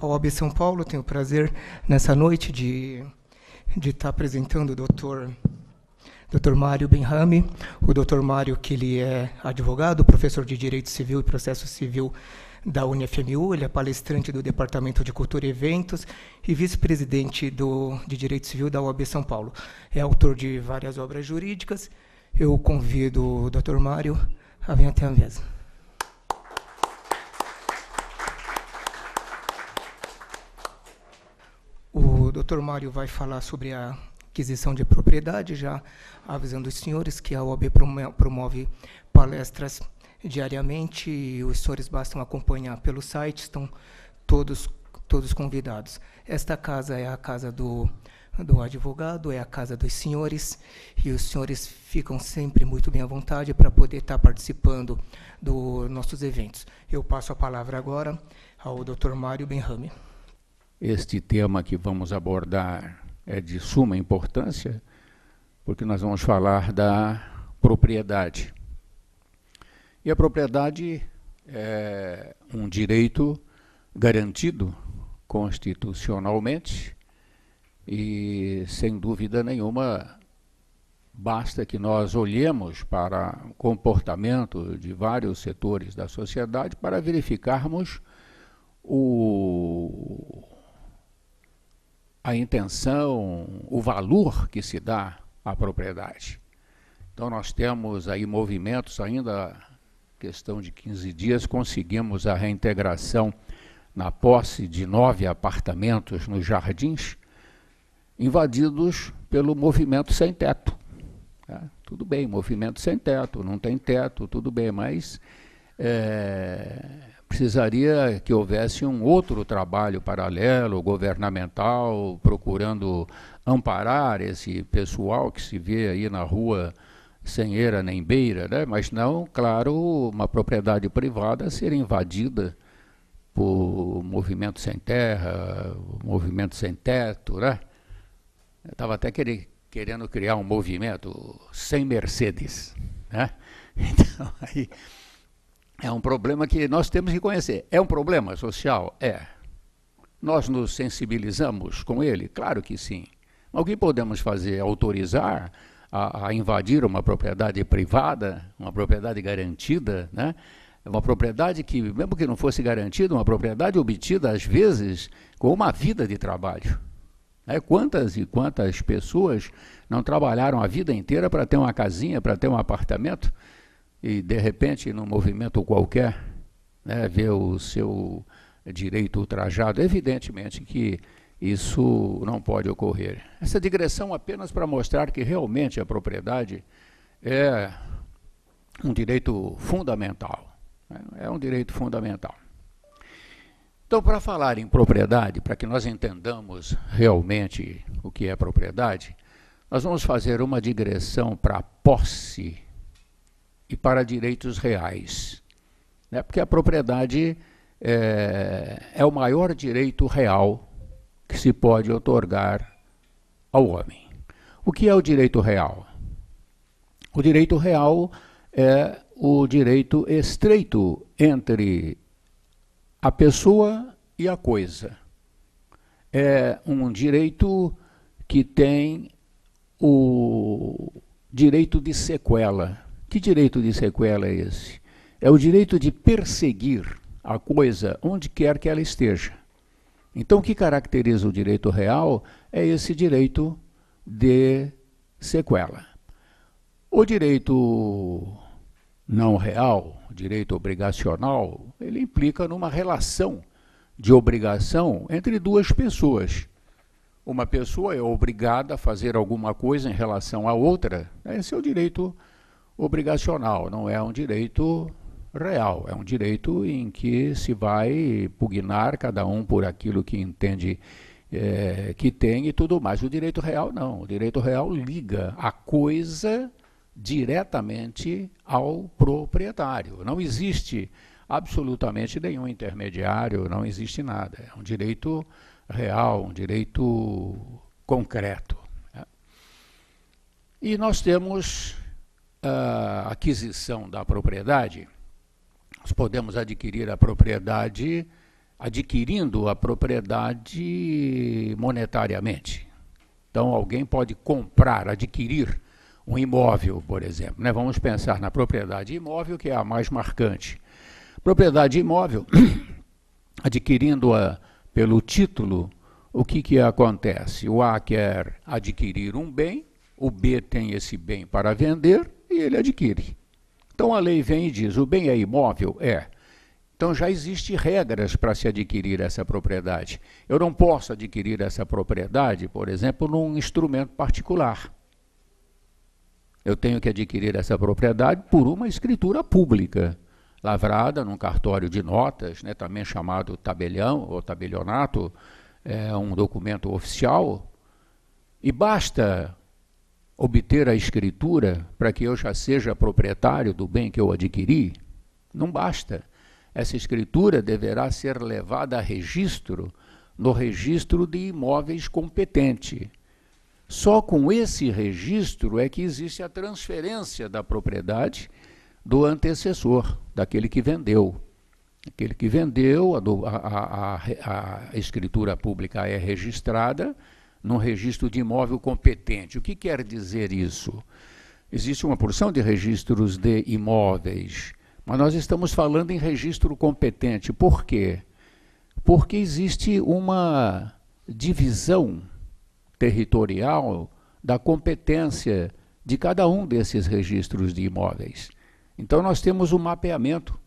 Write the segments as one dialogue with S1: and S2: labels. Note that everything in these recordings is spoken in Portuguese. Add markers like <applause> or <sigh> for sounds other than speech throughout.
S1: A OAB São Paulo, tenho o prazer nessa noite de, de estar tá apresentando o doutor Dr. Mário Benhame, o Dr. Mário que ele é advogado, professor de Direito Civil e Processo Civil da UniFMU, ele é palestrante do Departamento de Cultura e Eventos e vice-presidente de Direito Civil da OAB São Paulo. É autor de várias obras jurídicas. Eu convido o Dr. Mário a vir até a mesa. doutor Mário vai falar sobre a aquisição de propriedade, já avisando os senhores que a OAB promove palestras diariamente e os senhores bastam acompanhar pelo site, estão todos, todos convidados. Esta casa é a casa do, do advogado, é a casa dos senhores, e os senhores ficam sempre muito bem à vontade para poder estar participando dos nossos eventos. Eu passo a palavra agora ao Dr. Mário Benhame. Este
S2: tema que vamos abordar é de suma importância, porque nós vamos falar da propriedade. E a propriedade é um direito garantido constitucionalmente e, sem dúvida nenhuma, basta que nós olhemos para o comportamento de vários setores da sociedade para verificarmos o a intenção, o valor que se dá à propriedade. Então, nós temos aí movimentos, ainda questão de 15 dias, conseguimos a reintegração na posse de nove apartamentos nos jardins, invadidos pelo movimento sem teto. Tá? Tudo bem, movimento sem teto, não tem teto, tudo bem, mas é, precisaria que houvesse um outro trabalho paralelo, governamental, procurando amparar esse pessoal que se vê aí na rua sem eira nem beira, né? mas não, claro, uma propriedade privada ser invadida por movimento sem terra, movimento sem teto. Né? Eu estava até querendo, querendo criar um movimento sem Mercedes. Né? <laughs> Então, aí é um problema que nós temos que conhecer. É um problema social? É. Nós nos sensibilizamos com ele? Claro que sim. Mas o que podemos fazer? Autorizar a, a invadir uma propriedade privada, uma propriedade garantida, né? uma propriedade que, mesmo que não fosse garantida, uma propriedade obtida, às vezes, com uma vida de trabalho. Né? Quantas e quantas pessoas não trabalharam a vida inteira para ter uma casinha, para ter um apartamento? e de repente, num movimento qualquer, né, vê o seu direito ultrajado, evidentemente que isso não pode ocorrer. Essa digressão apenas para mostrar que realmente a propriedade é um direito fundamental. Né, é um direito fundamental. Então, para falar em propriedade, para que nós entendamos realmente o que é propriedade, nós vamos fazer uma digressão para a posse e para direitos reais. Né? Porque a propriedade é, é o maior direito real que se pode otorgar ao homem. O que é o direito real? O direito real é o direito estreito entre a pessoa e a coisa. É um direito que tem o direito de sequela. Que direito de sequela é esse? É o direito de perseguir a coisa onde quer que ela esteja. Então, o que caracteriza o direito real é esse direito de sequela. O direito não real, direito obrigacional, ele implica numa relação de obrigação entre duas pessoas. Uma pessoa é obrigada a fazer alguma coisa em relação à outra, esse é o direito obrigacional, não é um direito real, é um direito em que se vai pugnar cada um por aquilo que entende é, que tem e tudo mais. O direito real não, o direito real liga a coisa diretamente ao proprietário. Não existe absolutamente nenhum intermediário, não existe nada. É um direito real, um direito concreto. Né? E nós temos uh, aquisição da propriedade, nós podemos adquirir a propriedade adquirindo a propriedade monetariamente. Então, alguém pode comprar, adquirir um imóvel, por exemplo. Né? Vamos pensar na propriedade imóvel, que é a mais marcante. Propriedade imóvel, <clears throat> adquirindo-a pelo título, o que, que acontece? O A quer adquirir um bem, o B tem esse bem para vender, e ele adquire. Então a lei vem e diz: o bem é imóvel? É. Então já existem regras para se adquirir essa propriedade. Eu não posso adquirir essa propriedade, por exemplo, num instrumento particular. Eu tenho que adquirir essa propriedade por uma escritura pública, lavrada num cartório de notas, né, também chamado tabelião ou tabelionato, é um documento oficial. E basta obter a escritura para que eu já seja proprietário do bem que eu adquiri, não basta. Essa escritura deverá ser levada a registro no registro de imóveis competente. Só com esse registro é que existe a transferência da propriedade do antecessor, daquele que vendeu. Aquele que vendeu, a, a, a, a escritura pública é registrada, num registro de imóvel competente. O que quer dizer isso? Existe uma porção de registros de imóveis, mas nós estamos falando em registro competente. Por quê? Porque existe uma divisão territorial da competência de cada um desses registros de imóveis. Então nós temos o um mapeamento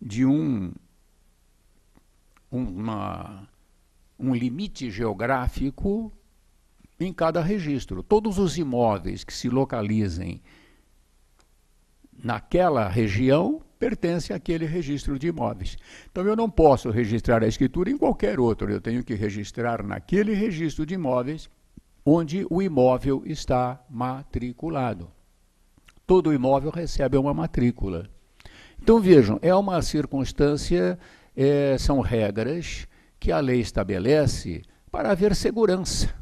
S2: de um, uma, um limite geográfico em cada registro. Todos os imóveis que se localizem naquela região pertencem àquele registro de imóveis. Então eu não posso registrar a escritura em qualquer outro, eu tenho que registrar naquele registro de imóveis onde o imóvel está matriculado. Todo imóvel recebe uma matrícula. Então vejam, é uma circunstância, é, são regras que a lei estabelece para haver segurança.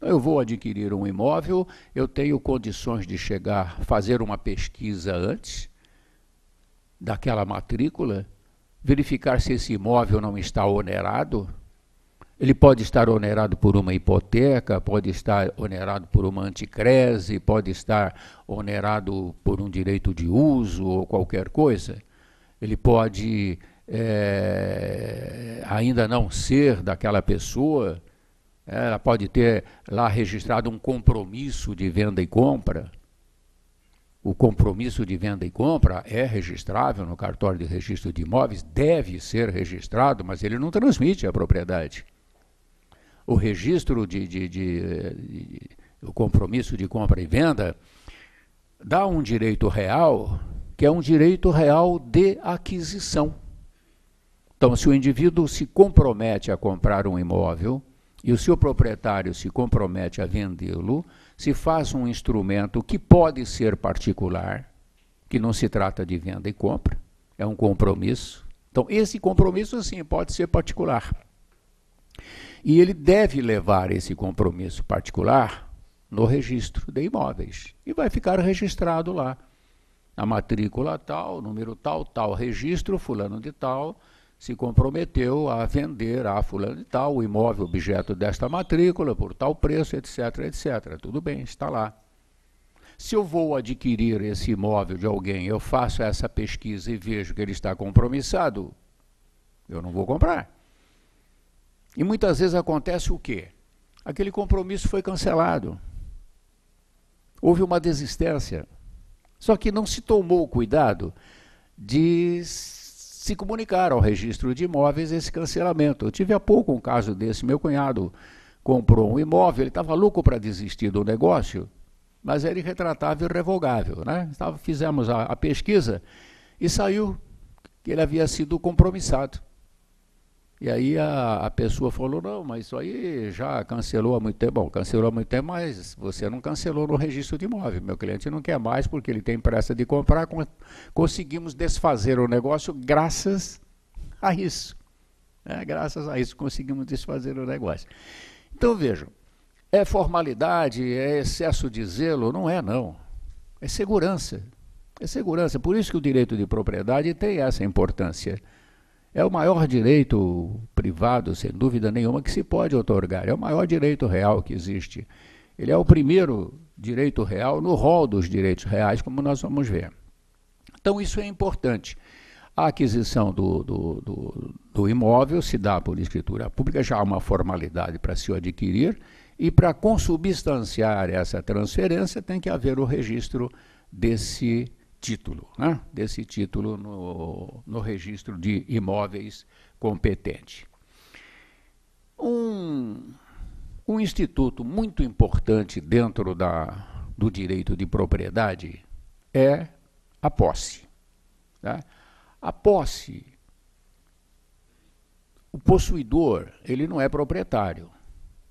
S2: Eu vou adquirir um imóvel, eu tenho condições de chegar, fazer uma pesquisa antes daquela matrícula, verificar se esse imóvel não está onerado. Ele pode estar onerado por uma hipoteca, pode estar onerado por uma anticrese, pode estar onerado por um direito de uso ou qualquer coisa. Ele pode é, ainda não ser daquela pessoa ela pode ter lá registrado um compromisso de venda e compra. O compromisso de venda e compra é registrável no cartório de registro de imóveis, deve ser registrado, mas ele não transmite a propriedade. O registro de, de, de, de o compromisso de compra e venda dá um direito real, que é um direito real de aquisição. Então, se o indivíduo se compromete a comprar um imóvel, e o seu proprietário se compromete a vendê-lo, se faz um instrumento que pode ser particular, que não se trata de venda e compra, é um compromisso. Então, esse compromisso, sim, pode ser particular. E ele deve levar esse compromisso particular no registro de imóveis. E vai ficar registrado lá. A matrícula tal, número tal, tal registro, fulano de tal, se comprometeu a vender a fulano e tal o imóvel objeto desta matrícula por tal preço, etc, etc. Tudo bem, está lá. Se eu vou adquirir esse imóvel de alguém, eu faço essa pesquisa e vejo que ele está compromissado, eu não vou comprar. E muitas vezes acontece o quê? Aquele compromisso foi cancelado. Houve uma desistência. Só que não se tomou o cuidado de se comunicar ao registro de imóveis esse cancelamento. Eu tive há pouco um caso desse. Meu cunhado comprou um imóvel, ele estava louco para desistir do negócio, mas era irretratável e revogável. Né? fizemos a, a pesquisa e saiu que ele havia sido compromissado. E aí a, a pessoa falou, não, mas isso aí já cancelou há muito tempo. Bom, cancelou há muito tempo, mas você não cancelou no registro de imóvel. Meu cliente não quer mais porque ele tem pressa de comprar. Conseguimos desfazer o negócio graças a isso. É, graças a isso conseguimos desfazer o negócio. Então vejam, é formalidade, é excesso de zelo? Não é, não. É segurança. É segurança. Por isso que o direito de propriedade tem essa importância. É o maior direito privado, sem dúvida nenhuma, que se pode otorgar. É o maior direito real que existe. Ele é o primeiro direito real no rol dos direitos reais, como nós vamos ver. Então, isso é importante. A aquisição do, do, do, do imóvel se dá por escritura pública, já há uma formalidade para se adquirir, e para consubstanciar essa transferência tem que haver o registro desse título, né? desse título no, no registro de imóveis competente. Um, um instituto muito importante dentro da, do direito de propriedade é a posse. Né? A posse, o possuidor, ele não é proprietário,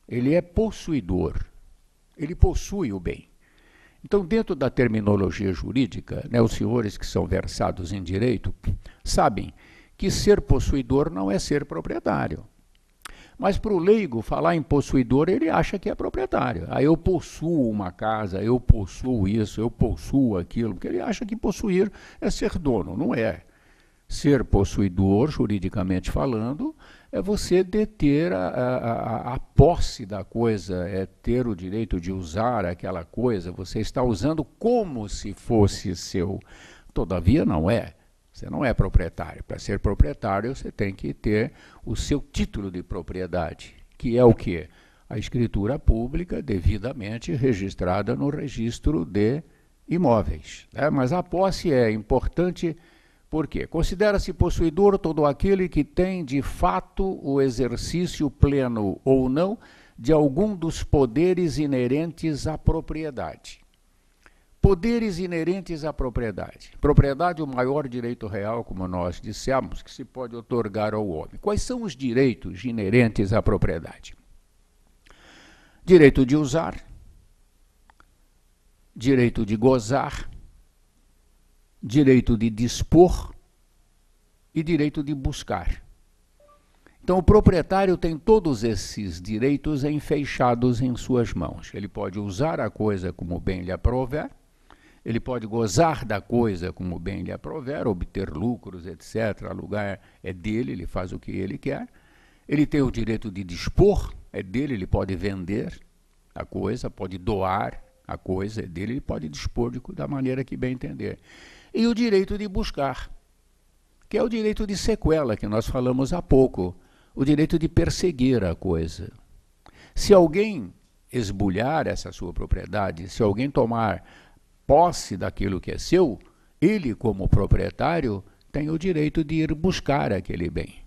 S2: ele é possuidor, ele possui o bem. Então, dentro da terminologia jurídica, né, os senhores que são versados em direito sabem que ser possuidor não é ser proprietário. Mas para o leigo, falar em possuidor, ele acha que é proprietário. Aí ah, eu possuo uma casa, eu possuo isso, eu possuo aquilo, porque ele acha que possuir é ser dono. Não é. Ser possuidor, juridicamente falando, é você deter a, a, a, posse da coisa, é ter o direito de usar aquela coisa, você está usando como se fosse seu. Todavia, não é. Você não é proprietário. Para ser proprietário, você tem que ter o seu título de propriedade, que é o quê? A escritura pública devidamente registrada no registro de imóveis. Né? Mas a posse é importante por quê? Considera-se possuidor todo aquele que tem de fato o exercício pleno ou não de algum dos poderes inerentes à propriedade. Poderes inerentes à propriedade. Propriedade, o maior direito real, como nós dissemos, que se pode otorgar ao homem. Quais são os direitos inerentes à propriedade? Direito de usar, direito de gozar, direito de dispor e direito de buscar. Então, o proprietário tem todos esses direitos enfeixados em suas mãos. Ele pode usar a coisa como bem lhe aprover, ele pode gozar da coisa como bem lhe aprover, obter lucros, etc. O lugar é dele, ele faz o que ele quer. Ele tem o direito de dispor, é dele, ele pode vender a coisa, pode doar a coisa, é dele, ele pode dispor de, da maneira que bem entender e o direito de buscar, que é o direito de sequela, que nós falamos há pouco, o direito de perseguir a coisa. Se alguém esbulhar essa sua propriedade, se alguém tomar posse daquilo que é seu, ele, como proprietário, tem o direito de ir buscar aquele bem.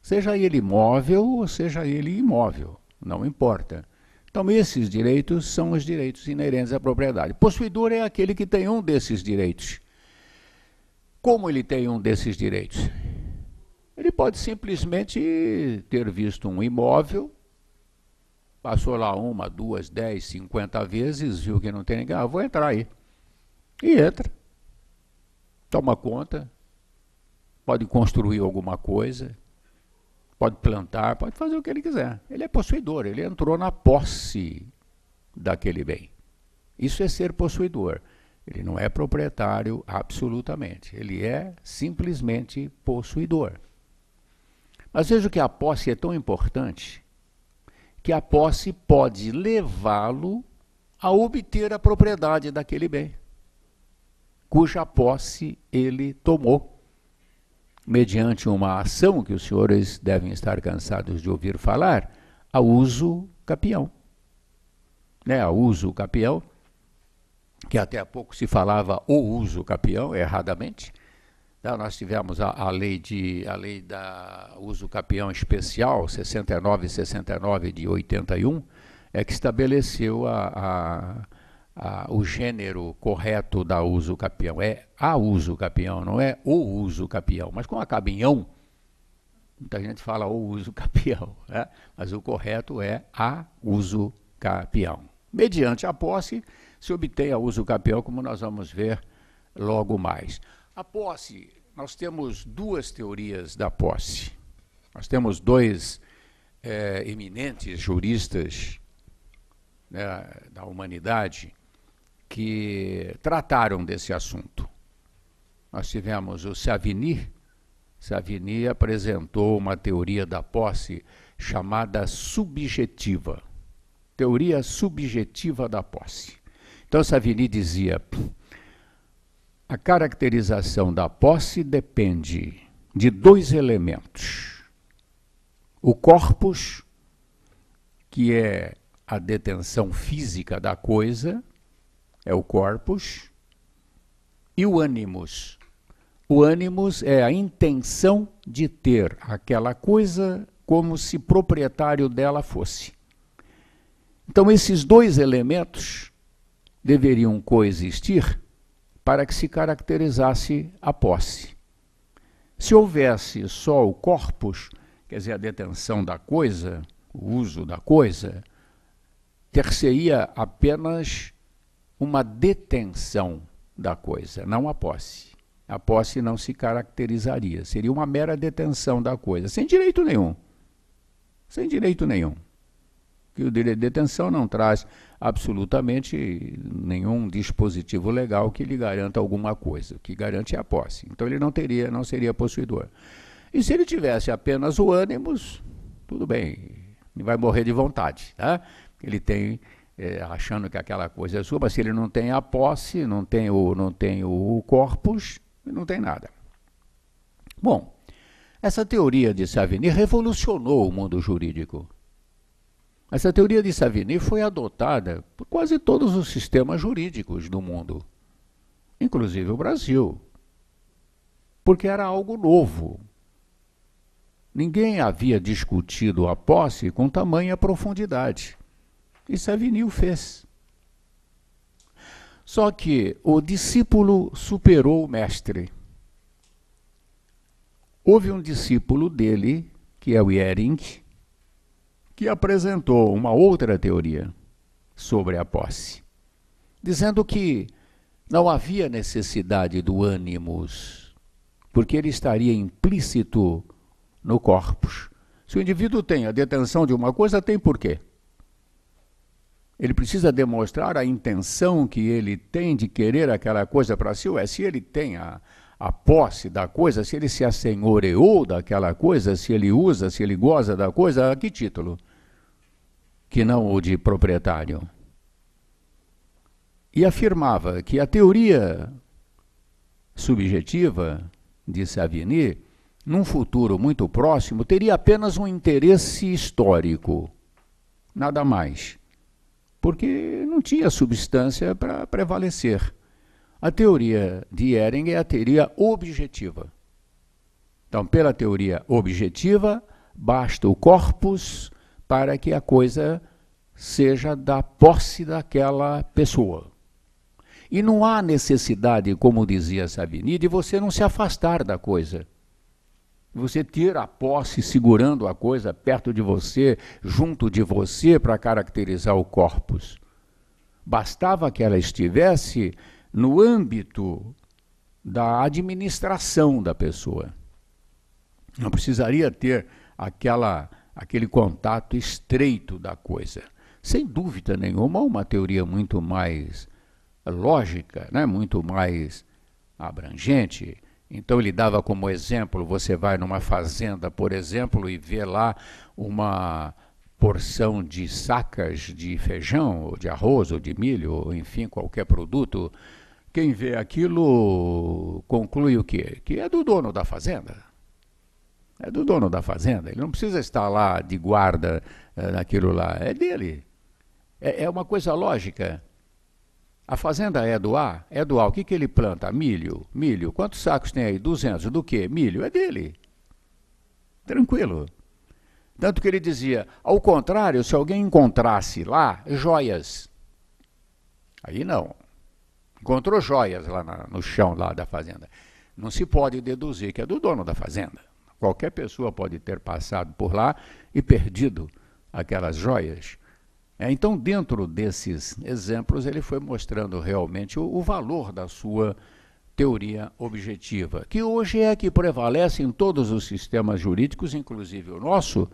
S2: Seja ele móvel ou seja ele imóvel, não importa. Então, esses direitos são os direitos inerentes à propriedade. Possuidor é aquele que tem um desses direitos. Como ele tem um desses direitos? Ele pode simplesmente ter visto um imóvel, passou lá uma, duas, dez, cinquenta vezes, viu que não tem ninguém, ah, vou entrar aí. E entra, toma conta, pode construir alguma coisa, pode plantar, pode fazer o que ele quiser. Ele é possuidor, ele entrou na posse daquele bem. Isso é ser possuidor. Ele não é proprietário absolutamente, ele é simplesmente possuidor. Mas veja que a posse é tão importante que a posse pode levá-lo a obter a propriedade daquele bem, cuja posse ele tomou, mediante uma ação que os senhores devem estar cansados de ouvir falar, a uso capião. Né, a uso capião que até há pouco se falava o uso capião, erradamente. Então, nós tivemos a, a, lei de a lei da uso capião especial 69 69 de 81 é que estabeleceu a, a, o gênero correto da uso capião é a uso capião não é o uso capião mas com a cabinhão muita gente fala o uso capião né? mas o correto é a uso capião mediante a posse se obtenha uso capel como nós vamos ver logo mais. A posse, nós temos duas teorias da posse. Nós temos dois é, eminentes juristas né, da humanidade que trataram desse assunto. Nós tivemos o Savini. Savini apresentou uma teoria da posse chamada subjetiva. Teoria subjetiva da posse. Então, Savini dizia: a caracterização da posse depende de dois elementos. O corpus, que é a detenção física da coisa, é o corpus, e o ânimos. O ânimos é a intenção de ter aquela coisa como se proprietário dela fosse. Então, esses dois elementos deveriam coexistir para que se caracterizasse a posse. Se houvesse só o corpus, quer dizer, a detenção da coisa, o uso da coisa, ter-se-ia apenas uma detenção da coisa, não a posse. A posse não se caracterizaria, seria uma mera detenção da coisa, sem direito nenhum. Sem direito nenhum. Que o direito de detenção não traz absolutamente nenhum dispositivo legal que lhe garanta alguma coisa, que garante é a posse. Então ele não teria, não seria possuidor. E se ele tivesse apenas o ânimos, tudo bem, ele vai morrer de vontade, tá? Ele tem é, achando que aquela coisa é sua, mas se ele não tem a posse, não tem o, não tem o corpus, não tem nada. Bom, essa teoria de Savini revolucionou o mundo jurídico essa teoria de Savigny foi adotada por quase todos os sistemas jurídicos do mundo, inclusive o Brasil, porque era algo novo. Ninguém havia discutido a posse com tamanha profundidade. E Savigny o fez. Só que o discípulo superou o mestre. Houve um discípulo dele, que é o Ehring, que apresentou uma outra teoria sobre a posse, dizendo que não havia necessidade do ânimos, porque ele estaria implícito no corpus. Se o indivíduo tem a detenção de uma coisa, tem porquê. Ele precisa demonstrar a intenção que ele tem de querer aquela coisa para si, ou é se ele tem a, a posse da coisa, se ele se assenhoreou daquela coisa, se ele usa, se ele goza da coisa, a que título? que não o de proprietário. E afirmava que a teoria subjetiva, disse Avini, num futuro muito próximo, teria apenas um interesse histórico, nada mais, porque não tinha substância para prevalecer. A teoria de Ehring é a teoria objetiva. Então, pela teoria objetiva, basta o corpus para que a coisa seja da posse daquela pessoa. E não há necessidade, como dizia Savini, de você não se afastar da coisa. Você ter a posse segurando a coisa perto de você, junto de você, para caracterizar o corpus. Bastava que ela estivesse no âmbito da administração da pessoa. Não precisaria ter aquela aquele contato estreito da coisa. Sem dúvida nenhuma, uma teoria muito mais lógica, né? muito mais abrangente. Então ele dava como exemplo, você vai numa fazenda, por exemplo, e vê lá uma porção de sacas de feijão, ou de arroz, ou de milho, ou enfim, qualquer produto. Quem vê aquilo conclui o quê? Que é do dono da fazenda. É do dono da fazenda. Ele não precisa estar lá de guarda é, naquilo lá. É dele. É, é uma coisa lógica. A fazenda é do A? É do A. O que, que ele planta? Milho. Milho. Quantos sacos tem aí? 200. Do quê? Milho. É dele. Tranquilo. Tanto que ele dizia: ao contrário, se alguém encontrasse lá joias. Aí não. Encontrou joias lá na, no chão lá da fazenda. Não se pode deduzir que é do dono da fazenda. Qualquer pessoa pode ter passado por lá e perdido aquelas joias. É, então, dentro desses exemplos, ele foi mostrando realmente o, o valor da sua teoria objetiva, que hoje é a que prevalece em todos os sistemas jurídicos, inclusive o nosso,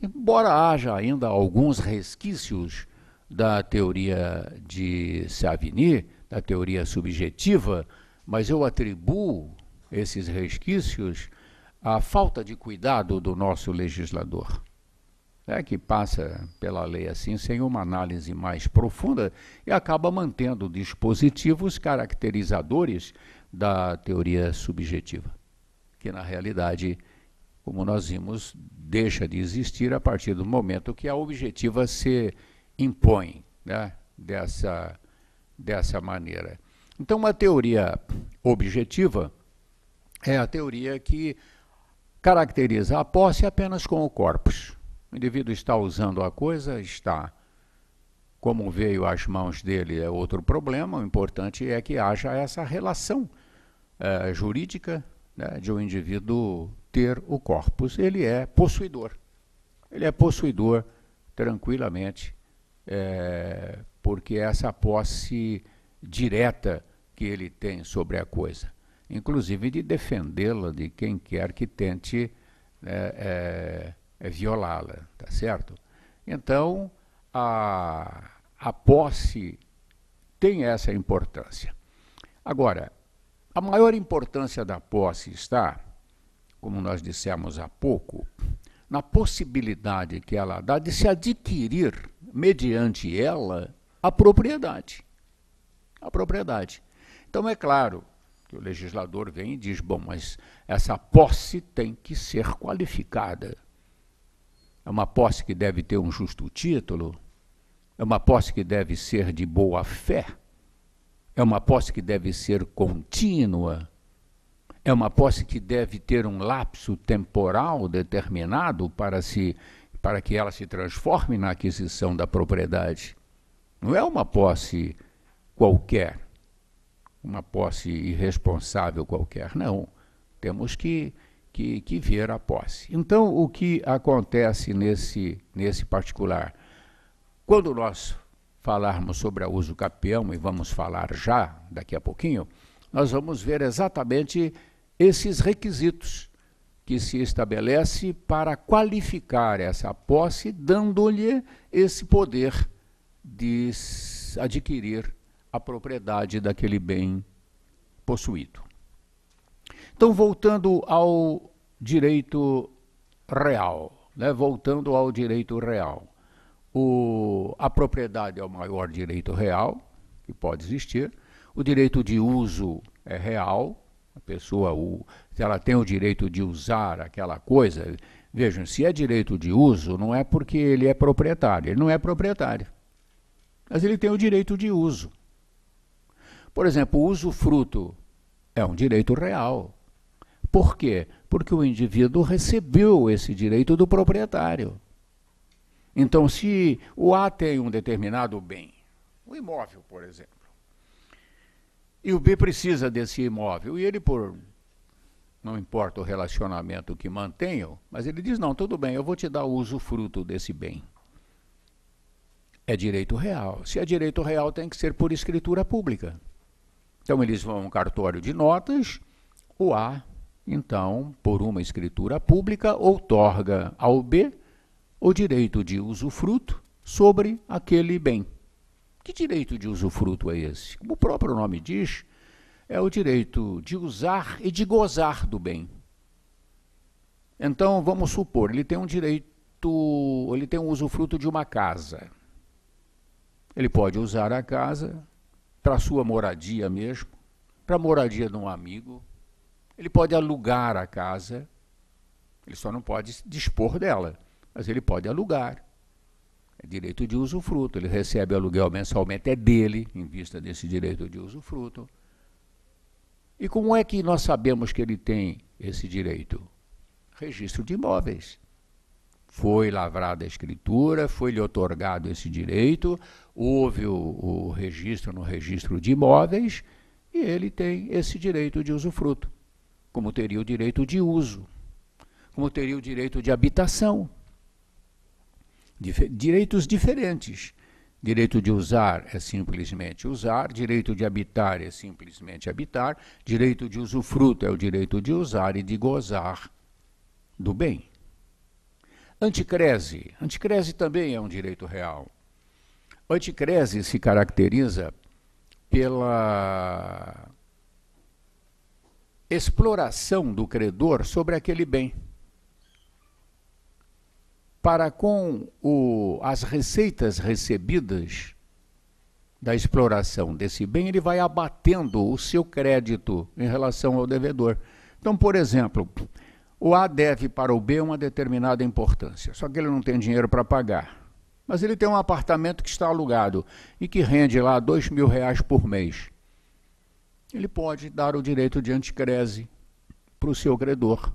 S2: embora haja ainda alguns resquícios da teoria de Savigny, da teoria subjetiva, mas eu atribuo esses resquícios a falta de cuidado do nosso legislador, né, que passa pela lei assim, sem uma análise mais profunda, e acaba mantendo dispositivos caracterizadores da teoria subjetiva, que na realidade, como nós vimos, deixa de existir a partir do momento que a objetiva se impõe né, dessa, dessa maneira. Então, uma teoria objetiva é a teoria que caracteriza a posse apenas com o corpus. O indivíduo está usando a coisa, está. Como veio às mãos dele é outro problema, o importante é que haja essa relação é, jurídica né, de o um indivíduo ter o corpus. Ele é possuidor. Ele é possuidor tranquilamente, eh, é, porque essa posse direta que ele tem sobre a coisa inclusive de defendê-la de quem quer que tente né, é, é, violá-la, tá certo? Então, a, a posse tem essa importância. Agora, a maior importância da posse está, como nós dissemos há pouco, na possibilidade que ela dá de se adquirir, mediante ela, a propriedade. A propriedade. Então, é claro que o legislador vem e diz: bom, mas essa posse tem que ser qualificada. É uma posse que deve ter um justo título, é uma posse que deve ser de boa fé, é uma posse que deve ser contínua, é uma posse que deve ter um lapso temporal determinado para, se, para que ela se transforme na aquisição da propriedade. Não é uma posse qualquer uma posse irresponsável qualquer. Não. Temos que, que, que ver a posse. Então, o que acontece nesse, nesse particular? Quando nós falarmos sobre a uso capião, e vamos falar já daqui a pouquinho, nós vamos ver exatamente esses requisitos que se estabelece para qualificar essa posse, dando-lhe esse poder de adquirir a propriedade daquele bem possuído. Então, voltando ao direito real, né? voltando ao direito real. O, a propriedade é o maior direito real que pode existir. O direito de uso é real. A pessoa, o, se ela tem o direito de usar aquela coisa, vejam, se é direito de uso, não é porque ele é proprietário. Ele não é proprietário, mas ele tem o direito de uso. Por exemplo, o usufruto é um direito real. Por quê? Porque o indivíduo recebeu esse direito do proprietário. Então, se o A tem um determinado bem, um imóvel, por exemplo, e o B precisa desse imóvel, e ele, por não importa o relacionamento que mantenham, mas ele diz: não, tudo bem, eu vou te dar o usufruto desse bem. É direito real. Se é direito real, tem que ser por escritura pública. Então eles vão ao um cartório de notas, o A, então, por uma escritura pública, outorga ao B o direito de usufruto sobre aquele bem. Que direito de usufruto é esse? Como o próprio nome diz, é o direito de usar e de gozar do bem. Então, vamos supor, ele tem um direito, ele tem um usufruto de uma casa. Ele pode usar a casa para a sua moradia mesmo, para a moradia de um amigo. Ele pode alugar a casa, ele só não pode dispor dela, mas ele pode alugar. É direito de usufruto, ele recebe aluguel mensalmente, é dele, em vista desse direito de usufruto. E como é que nós sabemos que ele tem esse direito? Registro de imóveis. Foi lavrada a escritura, foi lhe otorgado esse direito, houve o, o registro no registro de imóveis e ele tem esse direito de usufruto, como teria o direito de uso, como teria o direito de habitação. direitos diferentes. Direito de usar é simplesmente usar, direito de habitar é simplesmente habitar, direito de usufruto é o direito de usar e de gozar do bem. Anticrese. Anticrese também é um direito real. O anticrese se caracteriza pela exploração do credor sobre aquele bem. Para com o, as receitas recebidas da exploração desse bem, ele vai abatendo o seu crédito em relação ao devedor. Então, por exemplo, o A deve para o B uma determinada importância, só que ele não tem dinheiro para pagar. Mas ele tem um apartamento que está alugado e que rende lá dois mil reais por mês. Ele pode dar o direito de anticrese para o seu credor.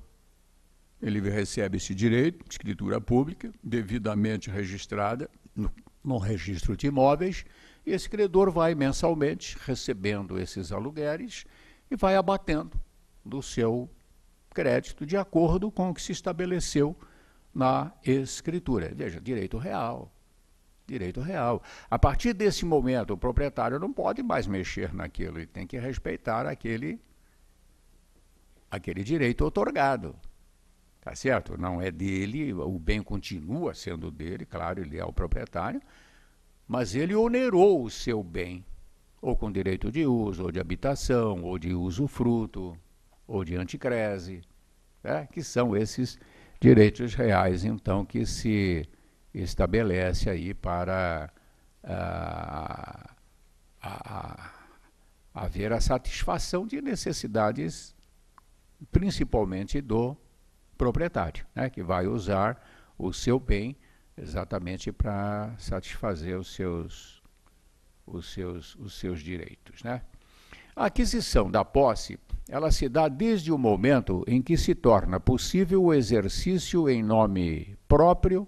S2: Ele recebe esse direito, escritura pública, devidamente registrada no, no registro de imóveis, e esse credor vai mensalmente recebendo esses aluguéis e vai abatendo do seu crédito de acordo com o que se estabeleceu na escritura. Veja, direito real, direito real. A partir desse momento, o proprietário não pode mais mexer naquilo, e tem que respeitar aquele, aquele direito otorgado. Tá certo? Não é dele, o bem continua sendo dele, claro, ele é o proprietário, mas ele onerou o seu bem, ou com direito de uso, ou de habitação, ou de usufruto, ou de anticrese, né? que são esses direitos reais, então, que se estabelece aí para ah, a, a, haver a satisfação de necessidades, principalmente do proprietário, né, que vai usar o seu bem exatamente para satisfazer os seus, os seus, os seus direitos. Né? A aquisição da posse, ela se dá desde o momento em que se torna possível o exercício em nome próprio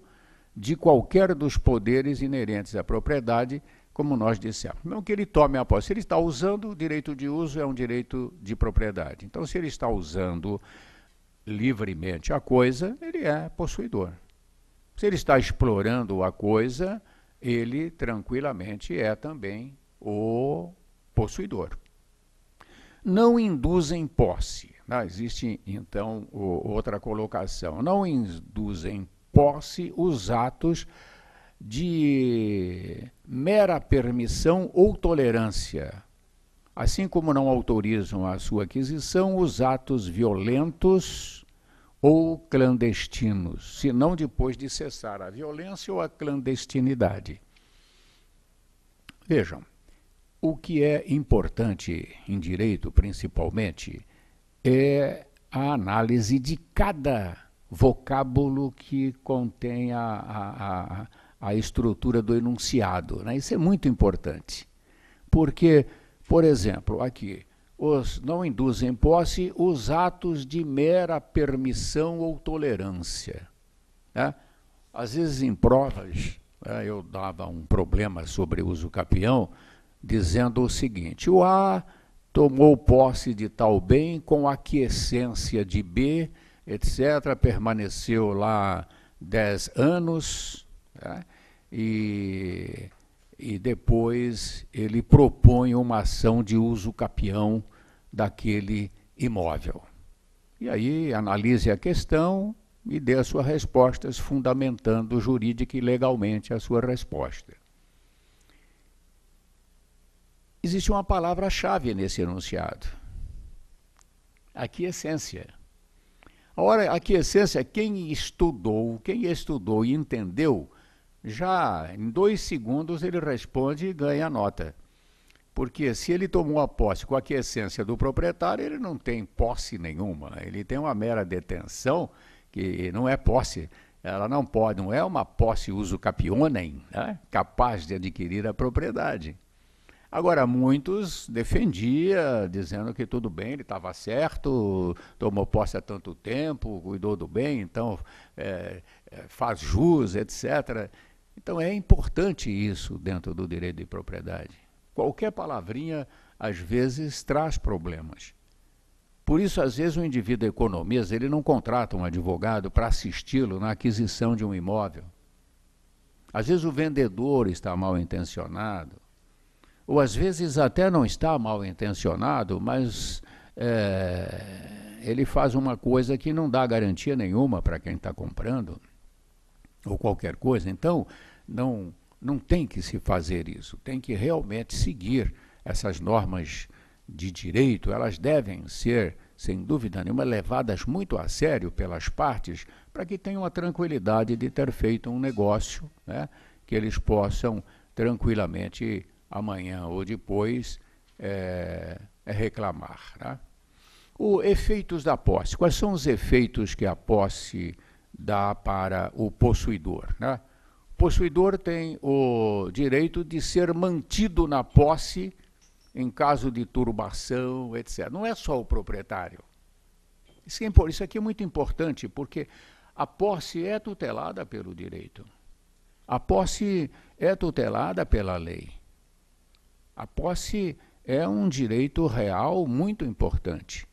S2: de qualquer dos poderes inerentes à propriedade, como nós dissemos. Não que ele tome a posse. Se ele está usando, o direito de uso é um direito de propriedade. Então, se ele está usando livremente a coisa, ele é possuidor. Se ele está explorando a coisa, ele tranquilamente é também o possuidor. Não induzem posse. Ah, existe, então, o, outra colocação. Não induzem posse os atos de mera permissão ou tolerância, assim como não autorizam a sua aquisição os atos violentos ou clandestinos, senão depois de cessar a violência ou a clandestinidade. Vejam, o que é importante em direito, principalmente, é a análise de cada vocábulo que contém a, a, a, a estrutura do enunciado. Né? Isso é muito importante. Porque, por exemplo, aqui, os não induzem posse os atos de mera permissão ou tolerância. Né? Às vezes, em provas, né, eu dava um problema sobre o uso capião, dizendo o seguinte: o A tomou posse de tal bem com aquiescência de B etc. Permaneceu lá dez anos né? e, e depois ele propõe uma ação de uso capião daquele imóvel. E aí analise a questão e dê as suas respostas, fundamentando jurídica e legalmente a sua resposta. Existe uma palavra-chave nesse enunciado. Aqui, é essência. Ora, a quiescência, quem estudou, quem estudou e entendeu, já em dois segundos ele responde e ganha a nota. Porque se ele tomou a posse com a quiescência do proprietário, ele não tem posse nenhuma. Né? Ele tem uma mera detenção, que não é posse. Ela não pode, não é uma posse uso capione, né? capaz de adquirir a propriedade. Agora, muitos defendia, dizendo que tudo bem, ele estava certo, tomou posse há tanto tempo, cuidou do bem, então é, é faz jus, etc. Então é importante isso dentro do direito de propriedade. Qualquer palavrinha, às vezes, traz problemas. Por isso, às vezes, o um indivíduo economiza, ele não contrata um advogado para assisti-lo na aquisição de um imóvel. Às vezes, o vendedor está mal intencionado ou às vezes até não está mal intencionado, mas é, ele faz uma coisa que não dá garantia nenhuma para quem está comprando, ou qualquer coisa. Então, não, não tem que se fazer isso, tem que realmente seguir essas normas de direito, elas devem ser, sem dúvida nenhuma, levadas muito a sério pelas partes para que tenham a tranquilidade de ter feito um negócio né, que eles possam tranquilamente amanhã ou depois, é, é reclamar. Né? O efeitos da posse. Quais são os efeitos que a posse dá para o possuidor? Né? O possuidor tem o direito de ser mantido na posse em caso de turbação, etc. Não é só o proprietário. Isso, é isso aqui é muito importante, porque a posse é tutelada pelo direito. A posse é tutelada pela lei. A posse é um direito real muito importante.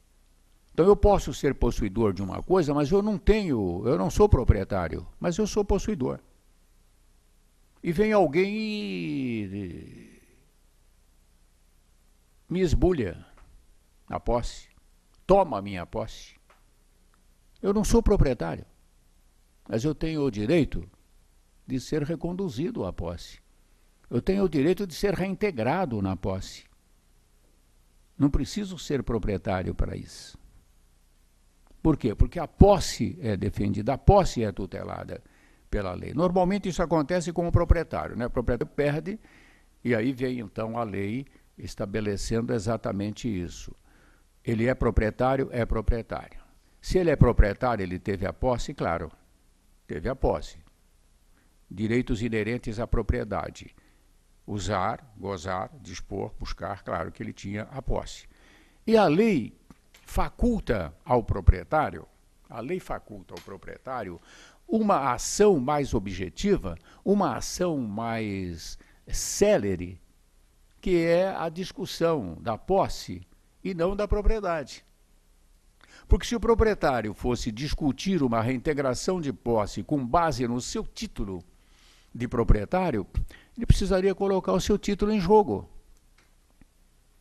S2: Então eu posso ser possuidor de uma coisa, mas eu não tenho, eu não sou proprietário, mas eu sou possuidor. E vem alguém e me esbulha a posse, toma a minha posse. Eu não sou proprietário, mas eu tenho o direito de ser reconduzido à posse eu tenho o direito de ser reintegrado na posse. Não preciso ser proprietário para isso. Por quê? Porque a posse é defendida, a posse é tutelada pela lei. Normalmente isso acontece com o proprietário, né? O proprietário perde e aí vem então a lei estabelecendo exatamente isso. Ele é proprietário, é proprietário. Se ele é proprietário, ele teve a posse, claro. Teve a posse. Direitos inerentes à propriedade usar, gozar, dispor, buscar, claro que ele tinha a posse. E a lei faculta ao proprietário, a lei faculta ao proprietário uma ação mais objetiva, uma ação mais célere, que é a discussão da posse e não da propriedade. Porque se o proprietário fosse discutir uma reintegração de posse com base no seu título de proprietário, ele precisaria colocar o seu título em jogo.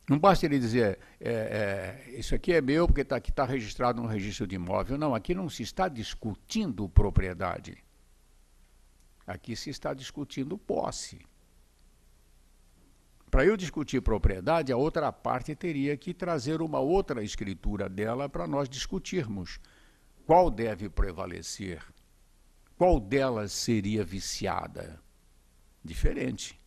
S2: Não basta ele dizer, é, é, isso aqui é meu porque está tá registrado no registro de imóvel. Não, aqui não se está discutindo propriedade. Aqui se está discutindo posse. Para eu discutir propriedade, a outra parte teria que trazer uma outra escritura dela para nós discutirmos qual deve prevalecer, qual delas seria viciada. Diferente.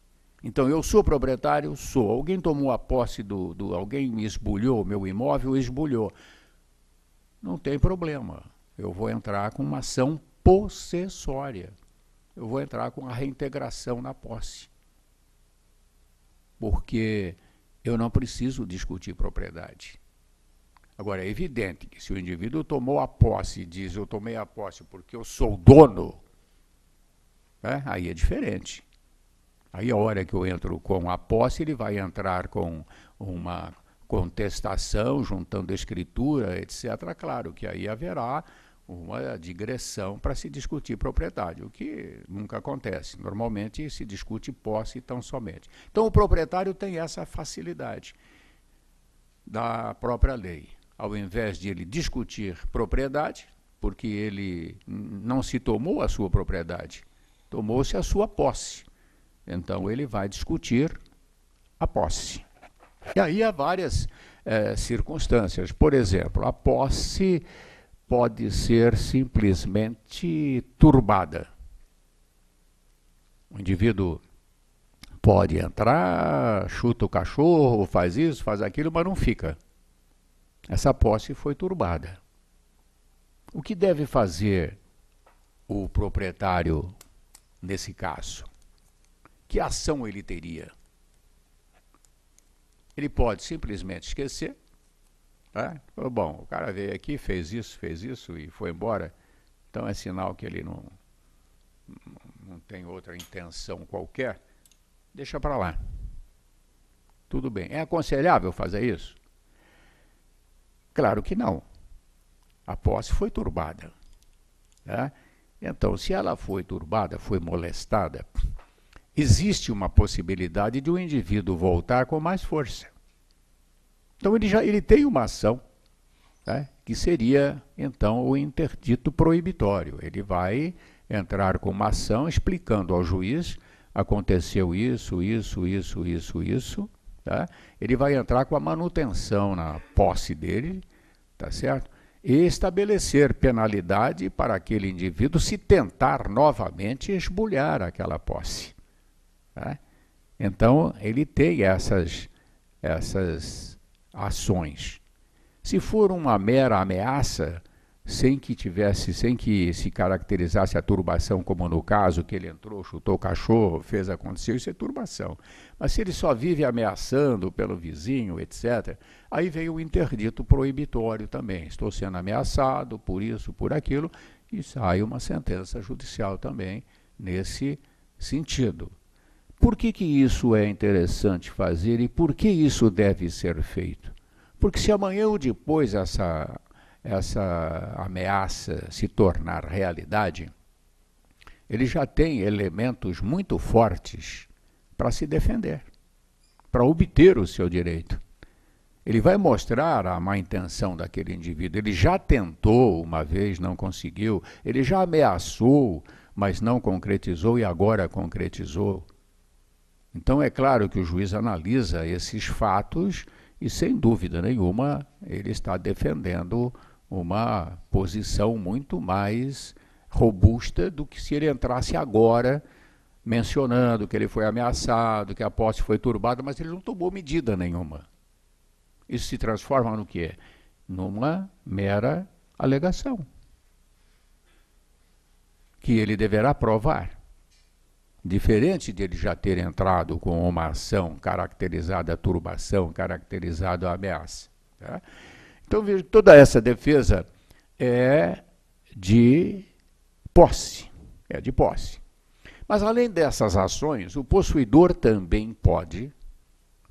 S2: Então, eu sou proprietário? Sou. Alguém tomou a posse do. do alguém me esbulhou meu imóvel? Esbulhou. Não tem problema. Eu vou entrar com uma ação possessória. Eu vou entrar com a reintegração na posse. Porque eu não preciso discutir propriedade. Agora, é evidente que se o indivíduo tomou a posse e diz eu tomei a posse porque eu sou dono, né, aí é diferente. Aí, a hora que eu entro com a posse, ele vai entrar com uma contestação, juntando escritura, etc. Claro que aí haverá uma digressão para se discutir propriedade, o que nunca acontece. Normalmente se discute posse tão somente. Então, o proprietário tem essa facilidade da própria lei. Ao invés de ele discutir propriedade, porque ele não se tomou a sua propriedade, tomou-se a sua posse. Então ele vai discutir a posse. E aí há várias é, circunstâncias. Por exemplo, a posse pode ser simplesmente turbada. O indivíduo pode entrar, chuta o cachorro, faz isso, faz aquilo, mas não fica. Essa posse foi turbada. O que deve fazer o proprietário nesse caso? que ação ele teria? Ele pode simplesmente esquecer. Né? Falou, bom, o cara veio aqui, fez isso, fez isso e foi embora. Então é sinal que ele não, não tem outra intenção qualquer. Deixa para lá. Tudo bem. É aconselhável fazer isso? Claro que não. A posse foi turbada. Né? Então, se ela foi turbada, foi molestada, existe uma possibilidade de o um indivíduo voltar com mais força. Então ele já ele tem uma ação, né, que seria então o interdito proibitório. Ele vai entrar com uma ação explicando ao juiz aconteceu isso, isso, isso, isso, isso. Tá? Ele vai entrar com a manutenção na posse dele, tá certo? E estabelecer penalidade para aquele indivíduo se tentar novamente esbulhar aquela posse. Né? Então, ele tem essas, essas ações. Se for uma mera ameaça, sem que tivesse, sem que se caracterizasse a turbação, como no caso que ele entrou, chutou o cachorro, fez acontecer, isso é turbação. Mas se ele só vive ameaçando pelo vizinho, etc., aí veio o interdito proibitório também. Estou sendo ameaçado por isso, por aquilo, e sai uma sentença judicial também nesse sentido. Por que, que isso é interessante fazer e por que isso deve ser feito? Porque se amanhã ou depois essa, essa ameaça se tornar realidade, ele já tem elementos muito fortes para se defender, para obter o seu direito. Ele vai mostrar a má intenção daquele indivíduo. Ele já tentou uma vez, não conseguiu. Ele já ameaçou, mas não concretizou e agora concretizou. Então, é claro que o juiz analisa esses fatos e, sem dúvida nenhuma, ele está defendendo uma posição muito mais robusta do que se ele entrasse agora mencionando que ele foi ameaçado, que a posse foi turbada, mas ele não tomou medida nenhuma. Isso se transforma no que? Numa mera alegação que ele deverá provar. Diferente de ele já ter entrado com uma ação caracterizada a turbação, caracterizada a ameaça. Tá? Então, veja, toda essa defesa é de posse. É de posse. Mas, além dessas ações, o possuidor também pode,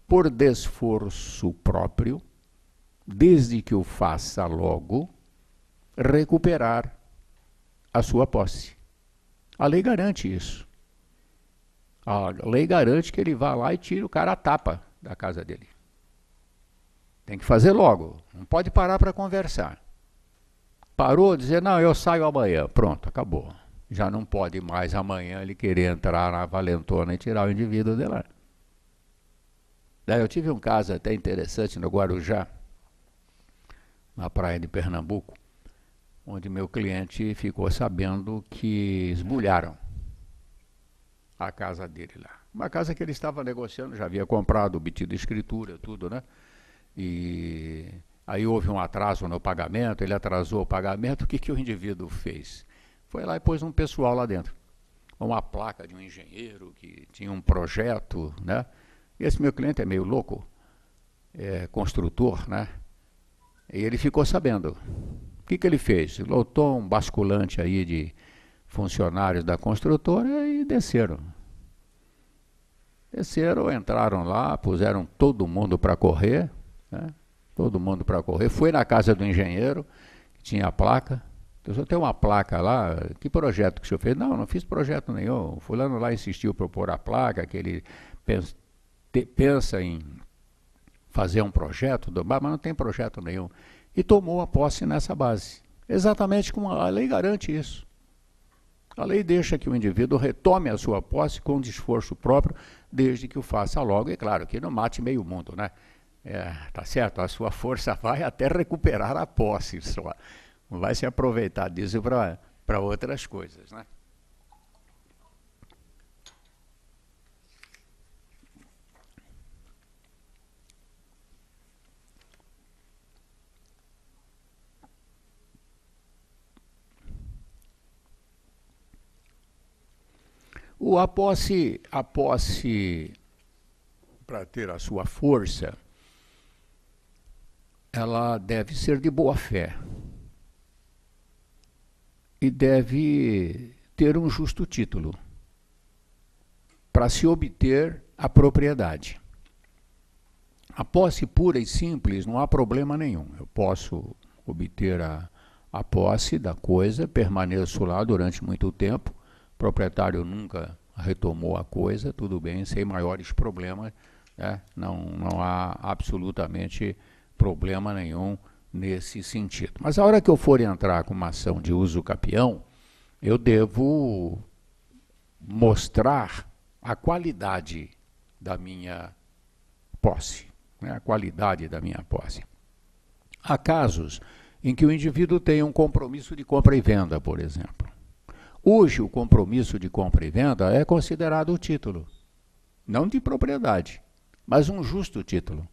S2: por desforço próprio, desde que o faça logo, recuperar a sua posse. A lei garante isso. A lei garante que ele vá lá e tire o cara a tapa da casa dele. Tem que fazer logo. Não pode parar para conversar. Parou, dizer, não, eu saio amanhã. Pronto, acabou. Já não pode mais amanhã ele querer entrar na valentona e tirar o indivíduo de lá. Daí eu tive um caso até interessante no Guarujá, na praia de Pernambuco, onde meu cliente ficou sabendo que esbulharam a casa dele lá. Uma casa que ele estava negociando, já havia comprado, obtido escritura, tudo, né? E aí houve um atraso no pagamento, ele atrasou o pagamento, o que, que o indivíduo fez? Foi lá e pôs um pessoal lá dentro. Uma placa de um engenheiro que tinha um projeto, né? E esse meu cliente é meio louco, é, construtor, né? E ele ficou sabendo. O que, que ele fez? Lotou um basculante aí de funcionários da construtora e desceram. Desceram, entraram lá, puseram todo mundo para correr, né? todo mundo para correr. Fui na casa do engenheiro, que tinha a placa. Eu então, só tenho uma placa lá, que projeto que o senhor fez? Não, não fiz projeto nenhum. O fulano lá insistiu para pôr a placa, que ele pensa, te, pensa em fazer um projeto, do bar, mas não tem projeto nenhum. E tomou a posse nessa base. Exatamente como a lei garante isso. A lei deixa que o indivíduo retome a sua posse com esforço próprio, desde que o faça logo, e claro, que não mate meio mundo, né? É, tá certo, a sua força vai até recuperar a posse só. Vai se aproveitar disso para outras coisas, né? O, a posse, a posse para ter a sua força, ela deve ser de boa fé e deve ter um justo título para se obter a propriedade. A posse pura e simples não há problema nenhum. Eu posso obter a, a posse da coisa, permaneço lá durante muito tempo, proprietário nunca retomou a coisa, tudo bem, sem maiores problemas, né? não, não há absolutamente problema nenhum nesse sentido. Mas a hora que eu for entrar com uma ação de uso capião, eu devo mostrar a qualidade da minha posse, né? a qualidade da minha posse. Há casos em que o indivíduo tem um compromisso de compra e venda, por exemplo. Hoje, o compromisso de compra e venda é considerado o título, não de propriedade, mas um justo título,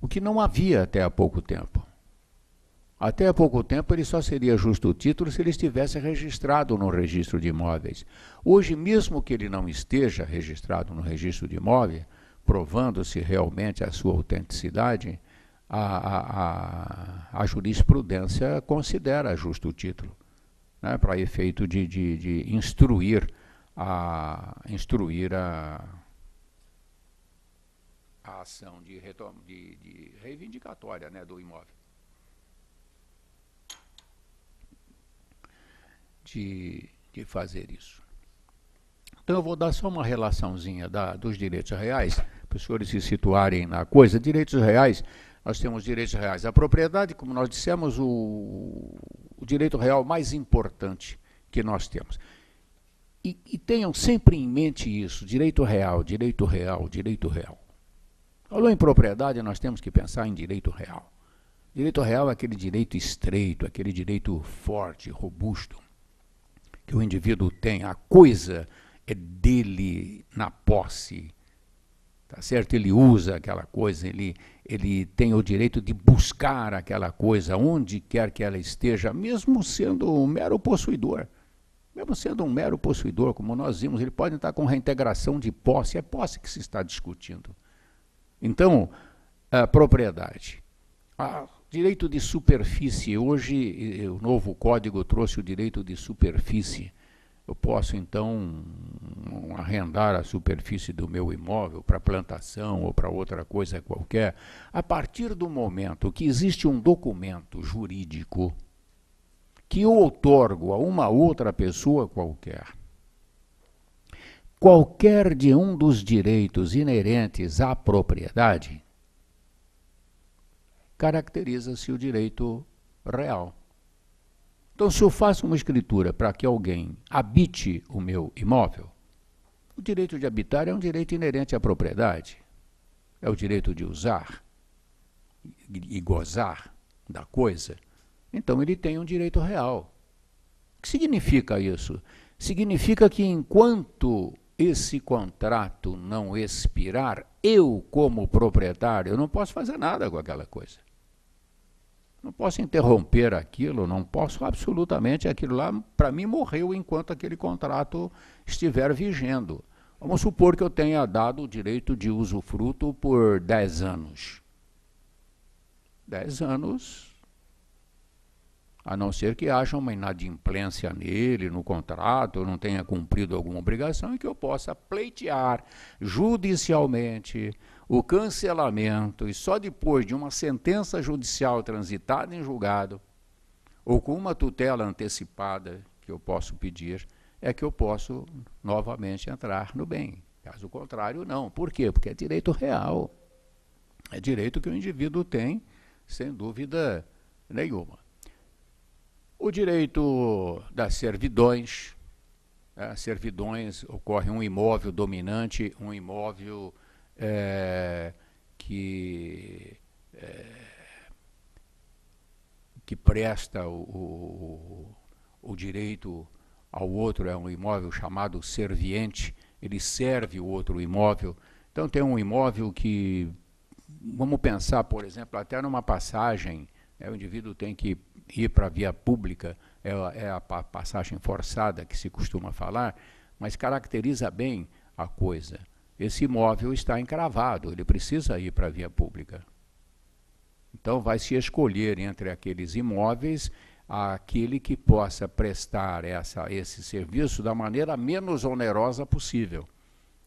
S2: o que não havia até há pouco tempo. Até há pouco tempo ele só seria justo o título se ele estivesse registrado no registro de imóveis. Hoje, mesmo que ele não esteja registrado no registro de imóveis, provando-se realmente a sua autenticidade, a, a, a, a jurisprudência considera justo o título né, para efeito de, de, de, instruir a instruir a, a ação de, retoma, de, de reivindicatória né, do imóvel. De, de fazer isso. Então eu vou dar só uma relaçãozinha da, dos direitos reais, para os senhores se situarem na coisa. Direitos reais, nós temos direitos reais à propriedade, como nós dissemos, o, direito real mais importante que nós temos. E, e tenham sempre em mente isso: direito real, direito real, direito real. Falou em propriedade, nós temos que pensar em direito real. Direito real é aquele direito estreito, aquele direito forte, robusto, que o indivíduo tem. A coisa é dele na posse, tá certo? Ele usa aquela coisa, ele, ele tem o direito de buscar aquela coisa onde quer que ela esteja, mesmo sendo um mero possuidor. Mesmo sendo um mero possuidor, como nós vimos, ele pode estar com reintegração de posse, é posse que se está discutindo. Então, a propriedade. A ah, direito de superfície, hoje o novo código trouxe o direito de superfície eu posso então arrendar a superfície do meu imóvel para plantação ou para outra coisa qualquer. A partir do momento que existe um documento jurídico que eu outorgo a uma outra pessoa qualquer, qualquer de um dos direitos inerentes à propriedade, caracteriza-se o direito real. Então, se eu faço uma escritura para que alguém habite o meu imóvel, o direito de habitar é um direito inerente à propriedade, é o direito de usar e gozar da coisa. Então, ele tem um direito real. O que significa isso? Significa que enquanto esse contrato não expirar, eu, como proprietário, eu não posso fazer nada com aquela coisa. Não posso interromper aquilo, não posso absolutamente aquilo lá, para mim morreu enquanto aquele contrato estiver vigendo. Vamos supor que eu tenha dado o direito de usufruto por 10 anos. 10 anos, a não ser que haja uma inadimplência nele, no contrato, eu não tenha cumprido alguma obrigação e que eu possa pleitear judicialmente o cancelamento e só depois de uma sentença judicial transitada em julgado ou com uma tutela antecipada que eu posso pedir, é que eu posso novamente entrar no bem. Caso contrário, não. Por quê? Porque é direito real. É direito que o indivíduo tem, sem dúvida nenhuma. O direito das servidões. Né? Servidões ocorre um imóvel dominante, um imóvel é, que, é, que presta o, o, o, direito ao outro, é um imóvel chamado serviente, ele serve o outro imóvel. Então tem um imóvel que, vamos pensar, por exemplo, até numa passagem, né, o indivíduo tem que ir para a via pública, é, é a passagem forçada que se costuma falar, mas caracteriza bem a coisa esse imóvel está encravado, ele precisa ir para a via pública. Então, vai se escolher entre aqueles imóveis aquele que possa prestar essa, esse serviço da maneira menos onerosa possível.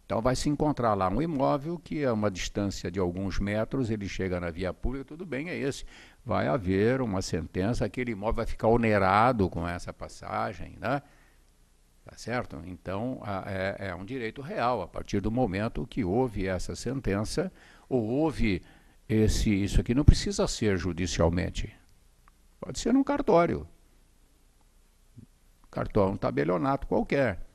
S2: Então, vai se encontrar lá um imóvel que, a é uma distância de alguns metros, ele chega na via pública, tudo bem, é esse. Vai haver uma sentença, aquele imóvel vai ficar onerado com essa passagem, né? Tá certo? Então, a, é, é, um direito real. A partir do momento que houve essa sentença, ou houve esse, isso aqui, não precisa ser judicialmente. Pode ser num cartório. Cartório, um tabelionato qualquer.